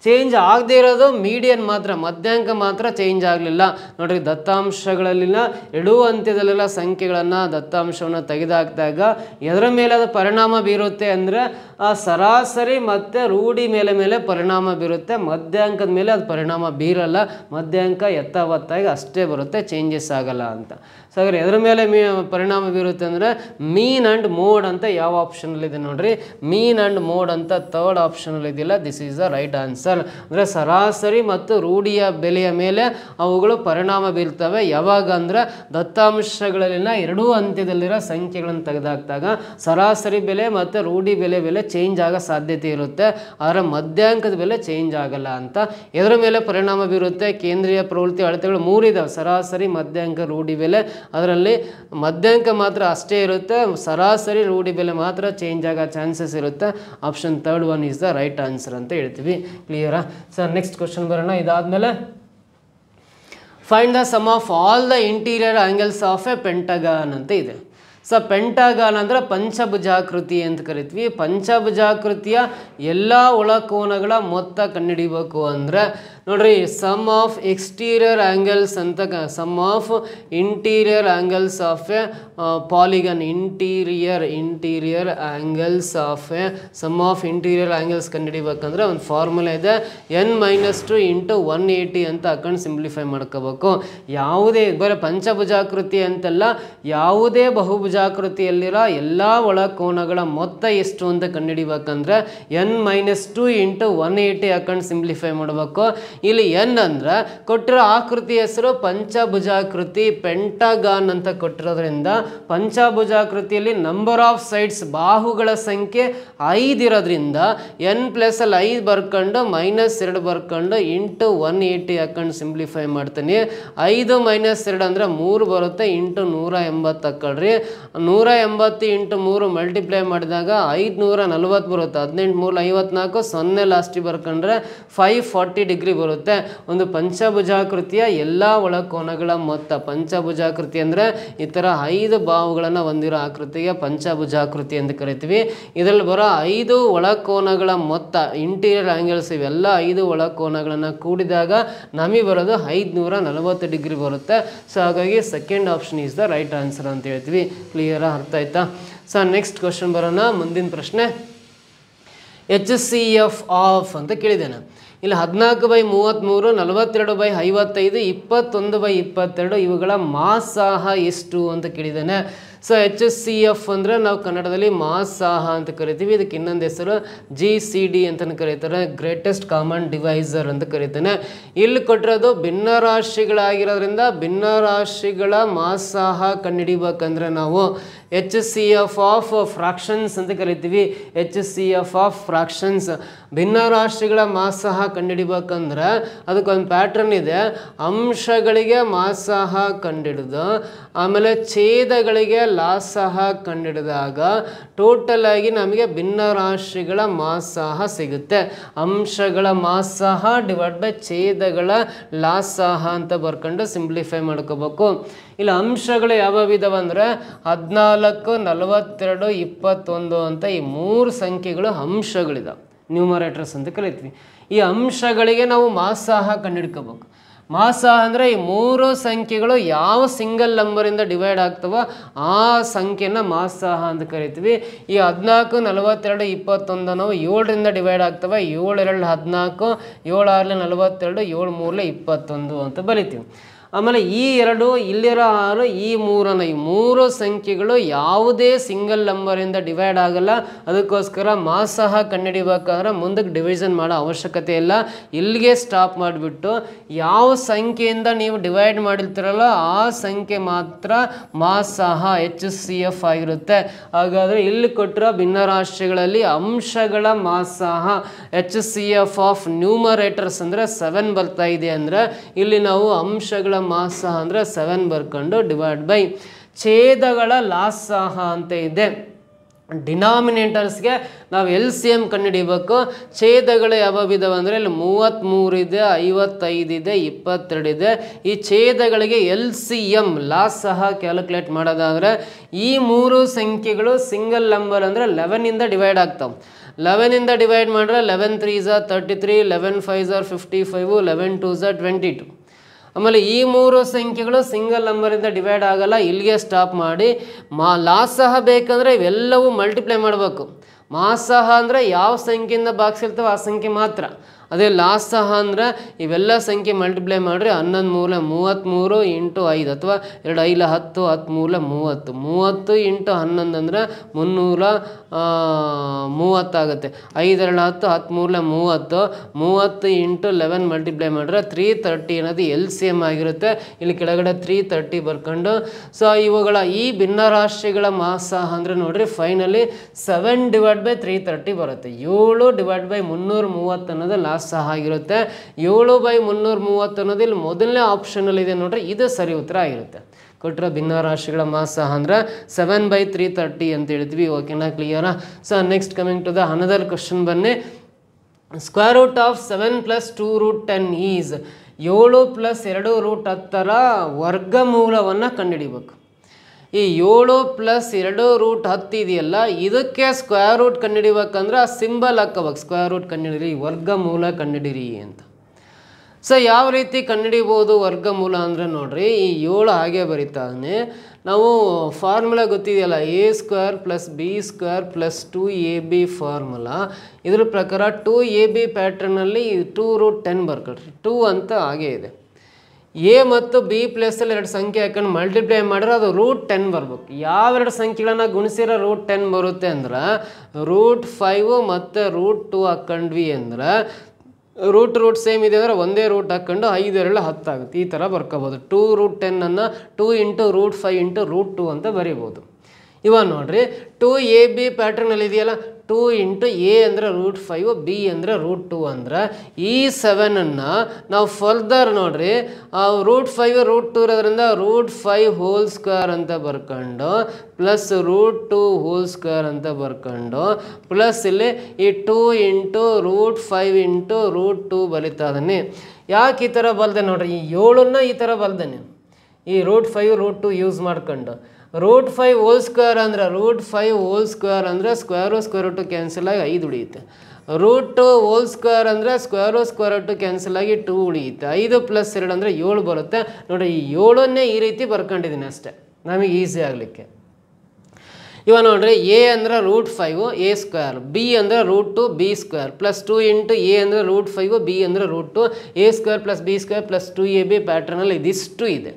ಚೇಂಜ್ ಆಗದೇ ಇರೋದು ಮೀಡಿಯನ್ ಮಾತ್ರ ಮಧ್ಯಾಂಕ ಮಾತ್ರ ಚೇಂಜ್ ಆಗಲಿಲ್ಲ ನೋಡಿರಿ ದತ್ತಾಂಶಗಳಲ್ಲಿನ ಎರಡೂ ಅಂತ್ಯದಲ್ಲೆಲ್ಲ ಸಂಖ್ಯೆಗಳನ್ನು ದತ್ತಾಂಶವನ್ನು ತೆಗೆದುಹಾಕಿದಾಗ ಎದರ ಮೇಲೆ ಅದು ಪರಿಣಾಮ ಬೀರುತ್ತೆ ಅಂದರೆ ಆ ಸರಾಸರಿ ಮತ್ತು ರೂಢಿ ಮೇಲೆ ಮೇಲೆ ಪರಿಣಾಮ ಬೀರುತ್ತೆ ಮಧ್ಯಾಂಕದ ಮೇಲೆ ಅದು ಪರಿಣಾಮ ಬೀರಲ್ಲ ಮಧ್ಯಾಂಕ ಎತ್ತವತ್ತಾಗಿ ಅಷ್ಟೇ ಬರುತ್ತೆ ಚೇಂಜಸ್ ಆಗಲ್ಲ ಅಂತ ಸಾಗರಿ ಎದ್ರ ಮೇಲೆ ಮೀ ಪರಿಣಾಮ ಬೀರುತ್ತೆ ಅಂದರೆ ಮೀನ್ ಆ್ಯಂಡ್ ಮೋಡ್ ಅಂತ ಯಾವ ಆಪ್ಷನಲ್ಲಿದೆ ನೋಡಿರಿ ಮೀನ್ ಆ್ಯಂಡ್ ಮೋಡ್ ಅಂತ ತರ್ಡ್ ಆಪ್ಷನಲ್ಲಿ this is the right answer ಅಂದರೆ ಸರಾಸರಿ ಮತ್ತು ರೂಢಿಯ ಬೆಲೆಯ ಮೇಲೆ ಅವುಗಳು ಪರಿಣಾಮ ಬೀರ್ತವೆ ಯಾವಾಗ ಅಂದರೆ ದತ್ತಾಂಶಗಳಲ್ಲಿನ ಎರಡೂ ಅಂತ್ಯದಲ್ಲಿರೋ ಸಂಖ್ಯೆಗಳನ್ನು ತೆಗೆದಾಕ್ದಾಗ ಸರಾಸರಿ ಬೆಲೆ ಮತ್ತು ರೂಢಿ ಬೆಲೆ ಬೆಲೆ ಚೇಂಜ್ ಆಗೋ ಸಾಧ್ಯತೆ ಇರುತ್ತೆ ಆದರೆ ಮಧ್ಯಾಂಕದ ಬೆಲೆ ಚೇಂಜ್ ಆಗಲ್ಲ ಅಂತ ಇದರ ಮೇಲೆ ಪರಿಣಾಮ ಬೀರುತ್ತೆ ಕೇಂದ್ರೀಯ ಪ್ರವೃತ್ತಿ ಅಳತೆಗಳು ಮೂರಿದಾವೆ ಸರಾಸರಿ ಮಧ್ಯಾಂಕ ರೂಢಿ ಬೆಲೆ ಅದರಲ್ಲಿ ಮಧ್ಯಾಂಕ ಮಾತ್ರ ಅಷ್ಟೇ ಇರುತ್ತೆ ಸರಾಸರಿ ರೂಢಿ ಬೆಲೆ ಮಾತ್ರ ಚೇಂಜ್ ಆಗೋ ಚಾನ್ಸಸ್ ಇರುತ್ತೆ option third one is the right answer ಅಂತ ಹೇಳ್ತೀವಿ ಕ್ಲಿಯರಾ ಸರ್ ನೆಕ್ಸ್ಟ್ ಕ್ವಶನ್ ಬರೋಣ ಇದಾದಮೇಲೆ find the sum of all the interior angles of a pentagon ಅಂತ ಇದೆ ಸೊ ಪೆಂಟಗಾನ್ ಅಂದರೆ ಪಂಚಭುಜಾಕೃತಿ ಅಂತ ಕರಿತೀವಿ ಪಂಚಭುಜಾಕೃತಿಯ ಎಲ್ಲ ಒಳಕೋನಗಳ ಮೊತ್ತ ಕಂಡುಹಿಡಿಬೇಕು ಅಂದರೆ ನೋಡ್ರಿ ಸಮ್ ಆಫ್ ಎಕ್ಸ್ಟೀರಿಯರ್ ಆ್ಯಂಗಲ್ಸ್ ಅಂತ sum of interior angles of a polygon interior interior angles of a sum of interior angles ಕಂಡುಹಿಡಿಬೇಕಂದ್ರೆ ಒಂದು ಫಾರ್ಮುಲಾ ಇದೆ N minus two into one eighty ಅಂತ ಹಾಕೊಂಡು ಸಿಂಪ್ಲಿಫೈ ಮಾಡ್ಕೋಬೇಕು ಯಾವುದೇ ಬರೀ ಪಂಚಭುಜಾಕೃತಿ ಅಂತೆಲ್ಲ ಯಾವುದೇ ಬಹುಭುಜಾಕೃತಿಯಲ್ಲಿರೋ ಎಲ್ಲ ಒಳ ಕೋಣಗಳ ಮೊತ್ತ ಎಷ್ಟು ಅಂತ ಕಂಡುಹಿಡಿಬೇಕಂದ್ರೆ N minus two into one eighty ಹಾಕೊಂಡು ಸಿಂಪ್ಲಿಫೈ ಮಾಡಬೇಕು ಇಲ್ಲಿ ಎನ್ ಅಂದ್ರೆ ಕೊಟ್ಟಿರೋ ಆಕೃತಿ ಹೆಸರು ಪಂಚಭುಜಾಕೃತಿ ಪೆಂಟಗಾನ್ ಅಂತ ಕೊಟ್ಟಿರೋದ್ರಿಂದ ಪಂಚಭುಜಾಕೃತಿಯಲ್ಲಿ ನಂಬರ್ ಆಫ್ ಸೈಡ್ಸ್ ಬಾಹುಗಳ ಸಂಖ್ಯೆ ಐದಿರೋದ್ರಿಂದ ಎನ್ ಪ್ಲಸ್ ಅಲ್ಲಿ ಐದು ಬರ್ಕೊಂಡು ಮೈನಸ್ ಎರಡು ಬರ್ಕೊಂಡು ಇಂಟು ಒನ್ ಏಯ್ಟಿ ಹಾಕೊಂಡು ಸಿಂಪ್ಲಿಫೈ ಮಾಡ್ತೀನಿ ಐದು ಮೈನಸ್ ಎರಡು ಅಂದರೆ ಮೂರು ಬರುತ್ತೆ ಇಂಟು ನೂರ ಎಂಬತ್ತು ಹಾಕೊಳ್ರಿ ನೂರ ಎಂಬತ್ತು ಇಂಟು ಮೂರು ಮಲ್ಟಿಪ್ಲೈ ಮಾಡಿದಾಗ ಐದು ನೂರ ನಲ್ವತ್ತು ಬರುತ್ತೆ ಹದಿನೆಂಟು ಮೂರು ಐವತ್ನಾಲ್ಕು ಸೊನ್ನೆ ಲಾಸ್ಟಿಗೆ ಬರ್ಕೊಂಡ್ರೆ ಫೈವ್ ಫಾರ್ಟಿ ಡಿಗ್ರಿ ಬರುತ್ತೆ ಬರುತ್ತೆ ಒಂದು ಪಂಚಭುಜಾಕೃತಿಯ ಎಲ್ಲ ಒಳಕೋನಗಳ ಮೊತ್ತ ಪಂಚಭುಜಾಕೃತಿ ಅಂದರೆ ಈ ಥರ ಐದು ಬಾವುಗಳನ್ನು ಹೊಂದಿರೋ ಆಕೃತಿಗೆ ಪಂಚಭುಜಾಕೃತಿ ಅಂತ ಕರಿತೀವಿ ಇದರಲ್ಲಿ ಬರೋ ಐದು ಒಳಕೋನಗಳ ಮೊತ್ತ ಇಂಟೀರಿಯರ್ ಆ್ಯಂಗಲ್ಸ್ ಇವೆಲ್ಲ ಐದು ಒಳಕೋನಗಳನ್ನು ಕೂಡಿದಾಗ ನಮಗೆ ಬರೋದು ಐದುನೂರ ನಲವತ್ತು ಡಿಗ್ರಿ ಬರುತ್ತೆ ಸೊ ಹಾಗಾಗಿ second option is the right answer ಅಂತ ಹೇಳ್ತೀವಿ ಕ್ಲಿಯರ್ ಅರ್ಥ ಆಯ್ತಾ ಸೊ ನೆಕ್ಸ್ಟ್ ಕ್ವಶನ್ ಬರೋಣ ಮುಂದಿನ ಪ್ರಶ್ನೆ ಎಚ್ ಸಿ ಎಫ್ ಆಫ್ ಅಂತ ಕೇಳಿದ್ದೇನೆ ಇಲ್ಲಿ ಹದಿನಾಲ್ಕು ಬೈ ಮೂವತ್ತ್ಮೂರು ನಲವತ್ತೆರಡು ಬೈ ಐವತ್ತೈದು ಇಪ್ಪತ್ತೊಂದು ಬೈ ಇಪ್ಪತ್ತೆರಡು ಇವುಗಳ ಮಾಸಾಹ ಎಷ್ಟು ಅಂತ ಕೇಳಿದ್ದಾನೆ so H S C F ಅಂದರೆ ನಾವು ಕನ್ನಡದಲ್ಲಿ ಮಾಸಾಹ ಅಂತ ಕರಿತೀವಿ ಇದಕ್ಕೆ ಇನ್ನೊಂದು ಹೆಸರು ಜಿ ಸಿ ಡಿ ಅಂತಲೂ ಕರೀತಾರೆ ಗ್ರೇಟೆಸ್ಟ್ ಕಾಮನ್ ಡಿವೈಸರ್ ಅಂತ ಕರೀತಾನೆ ಇಲ್ಲಿ ಕೊಟ್ಟಿರೋದು ಭಿನ್ನರಾಶಿಗಳಾಗಿರೋದ್ರಿಂದ ಭಿನ್ನರಾಶಿಗಳ ಮಾಸಾಹ ಕಂಡುಹಿಡಿಬೇಕಂದ್ರೆ ನಾವು H C F of fractions ಅಂತ ಕರಿತೀವಿ H C F of fractions ಭಿನ್ನ ರಾಶಿಗಳ ಮಾಸಹ ಕಂಡುಹಿಡಿಬೇಕಂದ್ರೆ ಅದಕ್ಕೊಂದು ಪ್ಯಾಟ್ರನ್ ಇದೆ ಅಂಶಗಳಿಗೆ ಮಾಸಹ ಕಂಡುಹಿಡಿದು ಆಮೇಲೆ ಛೇದಗಳಿಗೆ ಲಾಸಹ ಕಂಡುಹಿಡಿದಾಗ ಟೋಟಲ್ ಆಗಿ ನಮಗೆ ಭಿನ್ನ ರಾಶಿಗಳ ಮಾಸಾಹ ಸಿಗುತ್ತೆ ಅಂಶಗಳ ಮಾಸಹ ಡಿವೈಡ್ ಬೈ ಛೇದಗಳ ಸಹ ಅಂತ ಬರ್ಕೊಂಡು ಸಿಂಪ್ಲಿಫೈ ಮಾಡ್ಕೋಬೇಕು ಇಲ್ಲಿ ಅಂಶಗಳು ಯಾವ್ಯಾವ ಅಂದರೆ ಹದಿನಾಲ್ಕು ನಲವತ್ತೆರಡು ಇಪ್ಪತ್ತೊಂದು ಅಂತ ಈ ಮೂರು ಸಂಖ್ಯೆಗಳು ಅಂಶಗಳಿದಾವೆ ನ್ಯೂಮರೇಟರ್ಸ್ ಅಂತ ಕಲಿತೀವಿ ಈ ಅಂಶಗಳಿಗೆ ನಾವು ಮಾಸಾಹ ಕಂಡುಹಿಡ್ಕೋಬೇಕು ಮಾಸಾಹ ಅಂದರೆ ಈ ಮೂರು ಸಂಖ್ಯೆಗಳು ಯಾವ ಸಿಂಗಲ್ ನಂಬರಿಂದ ಡಿವೈಡ್ ಆಗ್ತವೋ ಆ ಸಂಖ್ಯೆನ ಮಾಸಾಹ ಅಂತ ಕರಿತೀವಿ ಈ ಹದಿನಾಲ್ಕು ನಲವತ್ತೆರಡು ಇಪ್ಪತ್ತೊಂದು ನಾವು ಏಳರಿಂದ ಡಿವೈಡ್ ಆಗ್ತವೆ ಏಳೆರಡು ಹದಿನಾಲ್ಕು ಏಳಾರಲೆ ನಲವತ್ತೆರಡು ಏಳು ಮೂರಲೆ ಇಪ್ಪತ್ತೊಂದು ಅಂತ ಬರಿತೀವಿ ಆಮೇಲೆ ಈ ಎರಡು ಇಲ್ಲಿರೋ ಆರು ಈ ಮೂರನ್ನು ಈ ಮೂರು ಸಂಖ್ಯೆಗಳು ಯಾವುದೇ ಸಿಂಗಲ್ ನಂಬರಿಂದ ಡಿವೈಡ್ ಆಗಲ್ಲ ಅದಕ್ಕೋಸ್ಕರ ಮಾಸಹ ಕಂಡುಹಿಡಿಬೇಕಾದ್ರೆ ಮುಂದಕ್ಕೆ ಡಿವಿಷನ್ ಮಾಡೋ ಅವಶ್ಯಕತೆ ಇಲ್ಲ ಇಲ್ಲಿಗೆ ಸ್ಟಾಪ್ ಮಾಡಿಬಿಟ್ಟು ಯಾವ ಸಂಖ್ಯೆಯಿಂದ ನೀವು ಡಿವೈಡ್ ಮಾಡಿರ್ತೀರಲ್ಲ ಆ ಸಂಖ್ಯೆ ಮಾತ್ರ ಮಾಸಹ ಎಚ್ ಸಿ ಎಫ್ ಆಗಿರುತ್ತೆ ಹಾಗಾದರೆ ಇಲ್ಲಿ ಕೊಟ್ಟಿರೋ ಭಿನ್ನರಾಶಿಗಳಲ್ಲಿ ಅಂಶಗಳ ಮಾಸಹ H C F of numerators ಅಂದರೆ ಸೆವೆನ್ ಬರ್ತಾ ಇದೆ ಅಂದರೆ ಇಲ್ಲಿ ನಾವು ಅಂಶಗಳ ಮಾಸ ಅಂದರೆ ಸೆವೆನ್ ಬರ್ಕೊಂಡು ಡಿವೈಡ್ ಬೈ ಛೇದಗಳ ಲಾಸಾಹ ಅಂತ ಇದೆ ಡಿನಾಮಿನೇಟರ್ಸ್ಗೆ ನಾವು ಎಲ್ ಸಿ ಎಮ್ ಕಂಡುಹಿಡಿಬೇಕು ಛೇದಗಳು ಯಾವ ಇದಾವೆ ಅಂದರೆ ಇಲ್ಲಿ ಮೂವತ್ತ್ಮೂರಿದೆ ಐವತ್ತೈದಿದೆ ಇಪ್ಪತ್ತೆರಡಿದೆ ಈ ಛೇದಗಳಿಗೆ ಎಲ್ ಸಿ ಎಮ್ ಲಾಸ್ ಸಹ ಕ್ಯಾಲ್ಕುಲೇಟ್ ಮಾಡೋದಾದರೆ ಈ ಮೂರು ಸಂಖ್ಯೆಗಳು ಸಿಂಗಲ್ ನಂಬರ್ ಅಂದರೆ ಲೆವೆನಿಂದ ಡಿವೈಡ್ ಆಗ್ತಾವೆ ಲೆವೆನಿಂದ ಡಿವೈಡ್ ಮಾಡಿದ್ರೆ ಲೆವೆನ್ ತ್ರೀ ಝಾ ತರ್ಟಿ ತ್ರೀ ಲೆವೆನ್ ಫೈವ್ ಝಾರ್ ಫಿಫ್ಟಿ ಫೈವು ಲೆವೆನ್ ಟೂ ಝಾ ಟ್ವೆಂಟಿ ಟು ಆಮೇಲೆ ಈ ಮೂರು ಸಂಖ್ಯೆಗಳು ಸಿಂಗಲ್ ನಂಬರಿಂದ ಡಿವೈಡ್ ಆಗಲ್ಲ ಇಲ್ಲಿಗೆ ಸ್ಟಾಪ್ ಮಾಡಿ ಮಾ ಲಾಸ್ ಸಹ ಬೇಕಂದರೆ ಇವೆಲ್ಲವೂ ಮಲ್ಟಿಪ್ಲೈ ಮಾಡಬೇಕು ಮಾಸ್ ಸಹ ಅಂದರೆ ಯಾವ ಸಂಖ್ಯೆಯಿಂದ ಇರ್ತವೋ ಆ ಸಂಖ್ಯೆ ಮಾತ್ರ ಅದೇ ಲಾಸ್ ಸಹ ಅಂದರೆ ಇವೆಲ್ಲ ಸಂಖ್ಯೆ ಮಲ್ಟಿಪ್ಲೈ ಮಾಡಿರಿ ಹನ್ನೊಂದು ಮೂಲ ಮೂವತ್ತ್ಮೂರು ಇಂಟು ಐದು ಅಥವಾ ಎರಡು ಐಲ ಹತ್ತು ಹತ್ತು ಮೂಲ ಮೂವತ್ತು ಮೂವತ್ತು ಇಂಟು ಹನ್ನೊಂದು ಅಂದರೆ ಮುನ್ನೂರ ಮೂವತ್ತಾಗುತ್ತೆ ಐದೆರಡು ಹತ್ತು ಹತ್ತು ಮೂಲ ಮೂವತ್ತು ಮೂವತ್ತು ಇಂಟು ಲೆವೆನ್ ಮಲ್ಟಿಪ್ಲೈ ಮಾಡಿದ್ರೆ ತ್ರೀ ತರ್ಟಿ ಅನ್ನೋದು ಎಲ್ ಸಿ ಎಮ್ ಆಗಿರುತ್ತೆ ಇಲ್ಲಿ ಕೆಳಗಡೆ ತ್ರೀ ತರ್ಟಿ ಬರ್ಕೊಂಡು ಸೊ ಇವುಗಳ ಈ ಭಿನ್ನರಾಶಿಗಳ ಮಾಸ ಅಂದರೆ ನೋಡಿರಿ finally seven divide by three thirty ಬರುತ್ತೆ ಏಳು ಡಿವೈಡ್ ಬೈ ಮುನ್ನೂರ ಮೂವತ್ತು ಅನ್ನೋದು ಲಾಸ್ಟ್ ಸಹ ಆಗಿರುತ್ತೆ ಏಳು ಬೈ ಮುನ್ನೂರ ಮೂವತ್ತು ಅನ್ನೋದು ಇಲ್ಲಿ ಮೊದಲನೇ ಆಪ್ಷನಲ್ಲಿದೆ ನೋಡ್ರಿ ಇದು ಸರಿ ಉತ್ತರ ಆಗಿರುತ್ತೆ ಕೊಟ್ಟರೆ ಭಿನ್ನ ರಾಶಿಗಳ ಮಾಸ ಅಂದರೆ ಸೆವೆನ್ ಬೈ ತ್ರೀ ತರ್ಟಿ ಅಂತ ಹೇಳಿದ್ವಿ ಓಕೆನಾ ಕ್ಲಿಯರಾ so next coming to the another question ಬನ್ನಿ square root of seven plus two root ten is ಏಳು ಪ್ಲಸ್ ಎರಡು ರೂಟ್ ಹತ್ತರ ವರ್ಗಮೂಲವನ್ನು ಕಂಡುಹಿಡಿಬೇಕು ಈ ಏಳು ಪ್ಲಸ್ ಎರಡು ರೂಟ್ ಹತ್ತು ಇದೆಯಲ್ಲ ಇದಕ್ಕೆ ಸ್ಕ್ವೇರ್ ರೂಟ್ ಕಂಡುಹಿಡಿಬೇಕಂದ್ರೆ ಆ ಸಿಂಬಲ್ ಹಾಕಬೇಕು ಸ್ಕ್ವೇರ್ ರೂಟ್ ಕಂಡುಹಿಡಿರಿ ಮೂಲ ಕಂಡುಹಿಡಿರಿ ಅಂತ ಸೊ ಯಾವ ರೀತಿ ಕಂಡುಹಿಡಿಬೋದು ಮೂಲ ಅಂದರೆ ನೋಡಿರಿ ಈ ಏಳು ಹಾಗೆ ಬರೀತಾನೆ ನಾವು ಫಾರ್ಮುಲಾ ಗೊತ್ತಿದೆಯಲ್ಲ A square plus B square plus two A B formula ಇದ್ರ ಪ್ರಕಾರ ಟೂ ಎ ಬಿ ಪ್ಯಾಟ್ರನಲ್ಲಿ ಟೂ ರೂಟ್ ಟೆನ್ ಬರ್ಕೊಳ್ರಿ ಟೂ ಅಂತ ಹಾಗೆ ಇದೆ ಎ ಮತ್ತು ಬಿ ಪ್ಲಸಲ್ಲಿ ಎರಡು ಸಂಖ್ಯೆ ಹಾಕೊಂಡು ಮಲ್ಟಿಪ್ಲೈ ಮಾಡಿದ್ರೆ ಅದು ರೂಟ್ ಟೆನ್ ಬರ್ಬೇಕು ಯಾವೆರಡು ಸಂಖ್ಯೆಗಳನ್ನು ಗುಣಿಸಿರೋ ರೂಟ್ ಟೆನ್ ಬರುತ್ತೆ ಅಂದ್ರೆ ರೂಟ್ ಫೈವ್ ಮತ್ತು ರೂಟ್ ಟು ಹಾಕೊಂಡ್ವಿ ಅಂದ್ರೆ ರೂಟ್ ರೂಟ್ ಸೇಮ್ ಇದೆ ಅಂದರೆ ಒಂದೇ ರೂಟ್ ಹಾಕ್ಕೊಂಡು ಐದು ಹತ್ತು ಹತ್ತಾಗುತ್ತೆ ಈ ಥರ ಬರ್ಕೋಬೋದು ಟೂ ರೂಟ್ ಟೆನ್ನನ್ನು two into root five into root two ಅಂತ ಬರೀಬೋದು ಇವಾಗ ನೋಡಿರಿ ಟೂ ಎ ಬಿ ಪ್ಯಾಟ್ರನಲ್ಲಿ ಇದೆಯಲ್ಲ ಟೂ ಇಂಟು ಎ ಅಂದರೆ ರೂಟ್ ಫೈವ್ ಬಿ ಅಂದರೆ ರೂಟ್ ಟೂ ಅಂದರೆ ಈ ಸೆವೆನನ್ನು ನಾವು ಫರ್ದರ್ ನೋಡ್ರಿ ರೂಟ್ ಫೈವ್ ರೂಟ್ ಟೂ ಇರೋದ್ರಿಂದ ರೂಟ್ ಫೈವ್ ಹೋಲ್ ಸ್ಕ್ವೇರ್ ಅಂತ ಬರ್ಕೊಂಡು plus root two whole square ಅಂತ ಬರ್ಕೊಂಡು ಪ್ಲಸ್ ಇಲ್ಲಿ ಈ two into root five into root two ಬಲಿತಾ ಯಾಕೆ ಈ ಥರ ಬಲ್ದೆ ನೋಡ್ರಿ ಈ ಏಳನ್ನ ಈ ಥರ ಬಲ್ದೆ ಈ root five root two use ಮಾಡ್ಕೊಂಡು ರೂಟ್ ಫೈವ್ ಓಲ್ ಸ್ಕ್ವೇರ್ ಅಂದರೆ ರೂಟ್ ಫೈವ್ ಓಲ್ ಸ್ಕ್ವೇರ್ ಅಂದರೆ ಸ್ಕ್ವೇರು ಸ್ಕ್ವೇರ್ ಟು ಕ್ಯಾನ್ಸಲ್ ಆಗಿ ಐದು ಉಳಿಯುತ್ತೆ ರೂಟ್ ಟು ಓಲ್ ಸ್ಕ್ವೇರ್ ಅಂದರೆ ಸ್ಕ್ವೇರು ಸ್ಕ್ವೇರ್ ಟು ಕ್ಯಾನ್ಸಲ್ ಆಗಿ ಟೂ ಉಳಿಯುತ್ತೆ ಐದು ಪ್ಲಸ್ ಎರಡು ಅಂದರೆ ಏಳು ಬರುತ್ತೆ ನೋಡಿ ಈ ಏಳನ್ನೇ ಈ ರೀತಿ ಬರ್ಕೊಂಡಿದ್ದೀನಿ ಅಷ್ಟೇ ನಮಗೆ ಈಸಿ ಆಗಲಿಕ್ಕೆ ಇವಾಗ ನೋಡ್ರಿ ಎ ಅಂದರೆ root five A square B ಅಂದರೆ root two B square plus two into A ಅಂದರೆ ರೂಟ್ ಫೈವ್ ಬಿ ಅಂದರೆ root two A square plus B square plus two A B ಪ್ಯಾಟ್ರನಲ್ಲಿ ಇದಿಷ್ಟು ಇದೆ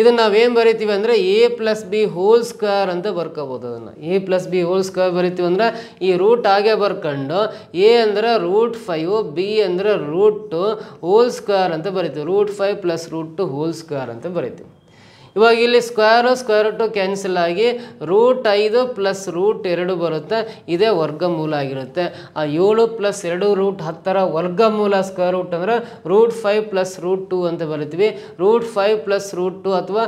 ಇದನ್ನು ನಾವೇನು ಬರಿತೀವಿ ಅಂದರೆ A plus B whole square ಅಂತ ಬರ್ಕೋಬೋದು ಅದನ್ನು A plus B whole square ಬರಿತೀವಿ ಅಂದರೆ ಈ ರೂಟ್ ಹಾಗೆ ಬರ್ಕೊಂಡು ಎ ಅಂದರೆ ರೂಟ್ ಫೈವ್ ಬಿ ಅಂದರೆ ರೂಟ್ ಟು ಹೋಲ್ ಸ್ಕ್ವೇರ್ ಅಂತ ಬರಿತೀವಿ root five plus root two whole square ಅಂತ ಬರಿತೀವಿ ಇವಾಗ ಇಲ್ಲಿ ಸ್ಕ್ವೇರು ಸ್ಕ್ವೇರ್ ಟು ಕ್ಯಾನ್ಸಲ್ ಆಗಿ ರೂಟ್ ಐದು ಪ್ಲಸ್ ರೂಟ್ ಎರಡು ಬರುತ್ತೆ ಇದೇ ವರ್ಗಮೂಲ ಆಗಿರುತ್ತೆ ಆ ಏಳು ಪ್ಲಸ್ ಎರಡು ರೂಟ್ ಹತ್ತರ ವರ್ಗಮೂಲ ಸ್ಕ್ವೇರ್ ರೂಟ್ ಅಂದರೆ root five plus root two ಅಂತ ಬರಿತೀವಿ root five plus root two ಅಥವಾ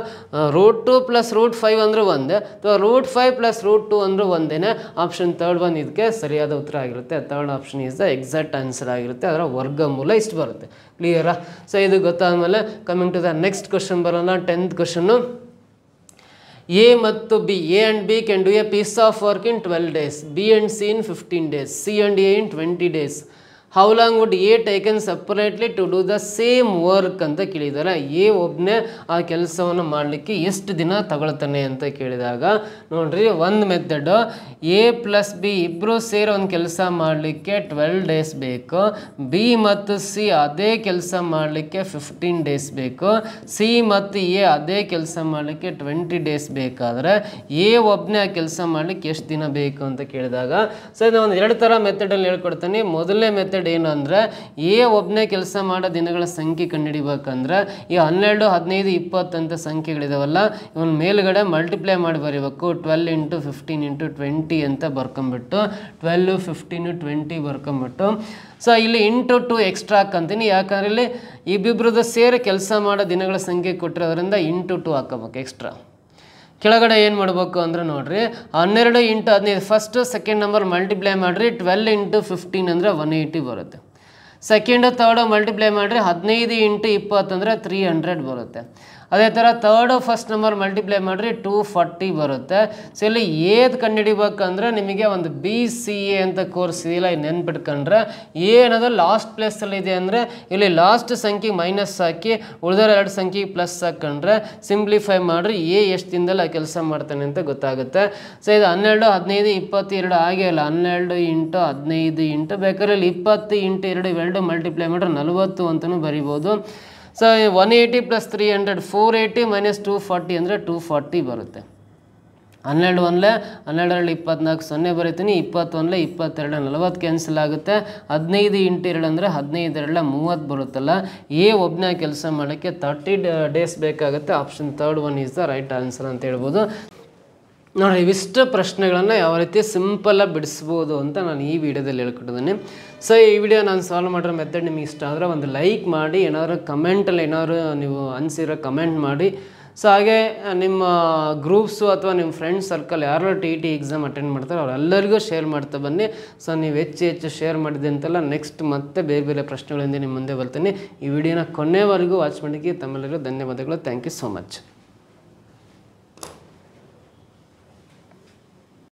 root two plus root five ಅಂದರೆ ಒಂದೇ ಅಥವಾ root five plus root two ಅಂದರೆ ಒಂದೇ ಆಪ್ಷನ್ ತರ್ಡ್ ಒನ್ ಇದಕ್ಕೆ ಸರಿಯಾದ ಉತ್ತರ ಆಗಿರುತ್ತೆ third option is the exact answer ಆಗಿರುತ್ತೆ ಅದರ ವರ್ಗಮೂಲ ಇಷ್ಟು ಬರುತ್ತೆ ಕ್ಲಿಯರಾ ಸೊ ಇದು ಗೊತ್ತಾದಮೇಲೆ coming to the next question ಬರೋಣ ಟೆಂತ್ ಕ್ವಶನ್ನು ಎ ಮತ್ತು B A and B can do a piece of work in twelve days B and C in fifteen days C and A in twenty days how long would A taken separately to do the same work ಅಂತ ಕೇಳಿದ್ದಾರೆ A ಒಬ್ಬನೇ ಆ ಕೆಲಸವನ್ನು ಮಾಡಲಿಕ್ಕೆ ಎಷ್ಟು ದಿನ ತಗೊಳ್ತಾನೆ ಅಂತ ಕೇಳಿದಾಗ ನೋಡ್ರಿ ಒಂದು ಮೆಥಡು ಎ ಪ್ಲಸ್ ಬಿ ಇಬ್ಬರು ಸೇರಿ ಒಂದು ಕೆಲಸ ಮಾಡಲಿಕ್ಕೆ ಟ್ವೆಲ್ ಡೇಸ್ ಬೇಕು ಬಿ ಮತ್ತು ಸಿ ಅದೇ ಕೆಲಸ ಮಾಡಲಿಕ್ಕೆ ಫಿಫ್ಟೀನ್ ಡೇಸ್ ಬೇಕು ಸಿ ಮತ್ತು ಎ ಅದೇ ಕೆಲಸ ಮಾಡಲಿಕ್ಕೆ ಟ್ವೆಂಟಿ ಡೇಸ್ ಬೇಕಾದರೆ ಎ ಒಬ್ಬನೇ ಆ ಕೆಲಸ ಮಾಡಲಿಕ್ಕೆ ಎಷ್ಟು ದಿನ ಬೇಕು ಅಂತ ಕೇಳಿದಾಗ ಸೊ ಇದು ಒಂದು ಎರಡು ಥರ ಮೆಥಡಲ್ಲಿ ಹೇಳ್ಕೊಡ್ತೀನಿ ಮೊದಲನೇ ಮೆಥಡ್ ಮೆಥಡ್ ಏನು ಅಂದರೆ ಎ ಒಬ್ಬನೇ ಕೆಲಸ ಮಾಡೋ ದಿನಗಳ ಸಂಖ್ಯೆ ಕಂಡುಹಿಡಿಬೇಕಂದ್ರೆ ಈ ಹನ್ನೆರಡು ಹದಿನೈದು ಇಪ್ಪತ್ತಂತ ಸಂಖ್ಯೆಗಳಿದಾವಲ್ಲ ಇವನ್ ಮೇಲ್ಗಡೆ ಮಲ್ಟಿಪ್ಲೈ ಮಾಡಿ ಬರೀಬೇಕು twelve into fifteen into twenty ಅಂತ ಬರ್ಕೊಂಬಿಟ್ಟು ಟ್ವೆಲ್ ಫಿಫ್ಟೀನು ಟ್ವೆಂಟಿ ಬರ್ಕೊಂಬಿಟ್ಟು ಸೊ ಇಲ್ಲಿ ಇಂಟು ಟು ಎಕ್ಸ್ಟ್ರಾ ಹಾಕಂತೀನಿ ಯಾಕಂದ್ರೆ ಇಲ್ಲಿ ಇಬ್ಬಿಬ್ರದ್ದು ಸೇರಿ ಕೆಲಸ ಮಾಡೋ ದಿನಗಳ ಸಂಖ್ಯೆ ಕೊಟ್ಟಿರೋದ್ರಿಂದ ಇಂಟು ಟು ಹಾಕೋಬೇಕು ಎಕ್ಸ್ಟ್ರಾ ಕೆಳಗಡೆ ಏನು ಮಾಡಬೇಕು ಅಂದರೆ ನೋಡಿರಿ ಹನ್ನೆರಡು ಇಂಟು ಹದಿನೈದು ಫಸ್ಟು ಸೆಕೆಂಡ್ ನಂಬರ್ ಮಲ್ಟಿಪ್ಲೈ ಮಾಡಿರಿ ಟ್ವೆಲ್ ಇಂಟು ಫಿಫ್ಟೀನ್ ಅಂದರೆ ಒನ್ ಏಯ್ಟಿ ಬರುತ್ತೆ ಸೆಕೆಂಡು ತರ್ಡು ಮಲ್ಟಿಪ್ಲೈ ಮಾಡಿರಿ ಹದಿನೈದು ಇಂಟು ಇಪ್ಪತ್ತಂದರೆ ತ್ರೀ ಹಂಡ್ರೆಡ್ ಬರುತ್ತೆ ಅದೇ ಥರ ಥರ್ಡು ಫಸ್ಟ್ ನಂಬರ್ ಮಲ್ಟಿಪ್ಲೈ ಮಾಡಿರಿ ಟೂ ಫಾರ್ಟಿ ಬರುತ್ತೆ ಸೊ ಇಲ್ಲಿ ಏದು ಕಂಡುಹಿಡಿಬೇಕಂದ್ರೆ ನಿಮಗೆ ಒಂದು ಬಿ ಸಿ ಎ ಅಂತ ಕೋರ್ಸ್ ಇದೆಯಲ್ಲ ನೆನ್ಪಿಟ್ಕೊಂಡ್ರೆ ಎ ಲಾಸ್ಟ್ ಪ್ಲೇಸಲ್ಲಿ ಇದೆ ಅಂದರೆ ಇಲ್ಲಿ ಲಾಸ್ಟ್ ಸಂಖ್ಯೆಗೆ ಮೈನಸ್ ಹಾಕಿ ಉಳಿದೋರ ಎರಡು ಸಂಖ್ಯೆಗೆ ಪ್ಲಸ್ ಹಾಕ್ಕೊಂಡ್ರೆ ಸಿಂಪ್ಲಿಫೈ ಮಾಡಿರಿ ಎ ಎಷ್ಟು ದಿನದಲ್ಲಿ ಆ ಕೆಲಸ ಮಾಡ್ತಾನೆ ಅಂತ ಗೊತ್ತಾಗುತ್ತೆ ಸೊ ಇದು ಹನ್ನೆರಡು ಹದಿನೈದು ಇಪ್ಪತ್ತೆರಡು ಹಾಗೆ ಇಲ್ಲ ಹನ್ನೆರಡು ಇಂಟು ಹದಿನೈದು ಇಂಟು ಬೇಕಾದ್ರೆ ಇಲ್ಲಿ ಇಪ್ಪತ್ತು ಇಂಟು ಎರಡು ಇವೆರಡು ಮಲ್ಟಿಪ್ಲೈ ಮಾಡಿದ್ರೆ ನಲವತ್ತು ಅಂತಲೂ ಬರಿಬೋದು so one eighty plus three hundred four eighty minus two forty ಅಂದರೆ ಟೂ ಫಾರ್ಟಿ ಬರುತ್ತೆ ಹನ್ನೆರಡು ಒಂದಲೆ ಹನ್ನೆರಡರಲ್ಲಿ ಇಪ್ಪತ್ನಾಲ್ಕು ಸೊನ್ನೆ ಬರೀತೀನಿ ಇಪ್ಪತ್ತೊಂದಲೆ ಇಪ್ಪತ್ತೆರಡು ನಲವತ್ತು ಕ್ಯಾನ್ಸಲ್ ಆಗುತ್ತೆ ಹದಿನೈದು ಇಂಟು ಎರಡು ಅಂದರೆ ಹದಿನೈದು ಎರಡಲೆ ಮೂವತ್ತು ಬರುತ್ತಲ್ಲ ಎ ಒಬ್ಬನೇ ಕೆಲಸ ಮಾಡೋಕ್ಕೆ ತರ್ಟಿ ಡೇಸ್ ಬೇಕಾಗುತ್ತೆ option third one is the right answer ಅಂತ ಹೇಳ್ಬೋದು ನೋಡಿ ಇವಿಷ್ಟು ಪ್ರಶ್ನೆಗಳನ್ನು ಯಾವ ರೀತಿ ಸಿಂಪಲ್ಲಾಗಿ ಬಿಡಿಸ್ಬೋದು ಅಂತ ನಾನು ಈ ವಿಡಿಯೋದಲ್ಲಿ ಹೇಳ್ಕೊಟ್ಟಿದ್ದೀನಿ ಸೊ ಈ ವಿಡಿಯೋ ನಾನು ಸಾಲ್ವ್ ಮಾಡಿರೋ ಮೆಥಡ್ ನಿಮಗೆ ಇಷ್ಟ ಆದರೆ ಒಂದು ಲೈಕ್ ಮಾಡಿ ಏನಾದರೂ ಕಮೆಂಟಲ್ಲಿ ಏನಾದರೂ ನೀವು ಅನಿಸಿರೋ ಕಮೆಂಟ್ ಮಾಡಿ ಸೊ ಹಾಗೆ ನಿಮ್ಮ ಗ್ರೂಪ್ಸು ಅಥವಾ ನಿಮ್ಮ ಫ್ರೆಂಡ್ಸ್ ಸರ್ಕಲ್ ಯಾರೋ ಟಿ ಟಿ ಎಕ್ಸಾಮ್ ಅಟೆಂಡ್ ಮಾಡ್ತಾರೆ ಅವರೆಲ್ಲರಿಗೂ ಶೇರ್ ಮಾಡ್ತಾ ಬನ್ನಿ ಸೊ ನೀವು ಹೆಚ್ಚು ಹೆಚ್ಚು ಶೇರ್ ಮಾಡಿದೆ ಅಂತೆಲ್ಲ ನೆಕ್ಸ್ಟ್ ಮತ್ತೆ ಬೇರೆ ಬೇರೆ ಪ್ರಶ್ನೆಗಳಿಂದ ನಿಮ್ಮ ಮುಂದೆ ಬರ್ತೀನಿ ಈ ವಿಡಿಯೋನ ಕೊನೆವರೆಗೂ ವಾಚ್ ಮಾಡಿ ತಮ್ಮೆಲ್ಲರಿಗೂ ಧನ್ಯವಾದಗಳು ಥ್ಯಾಂಕ್ ಯು ಸೋ ಮಚ್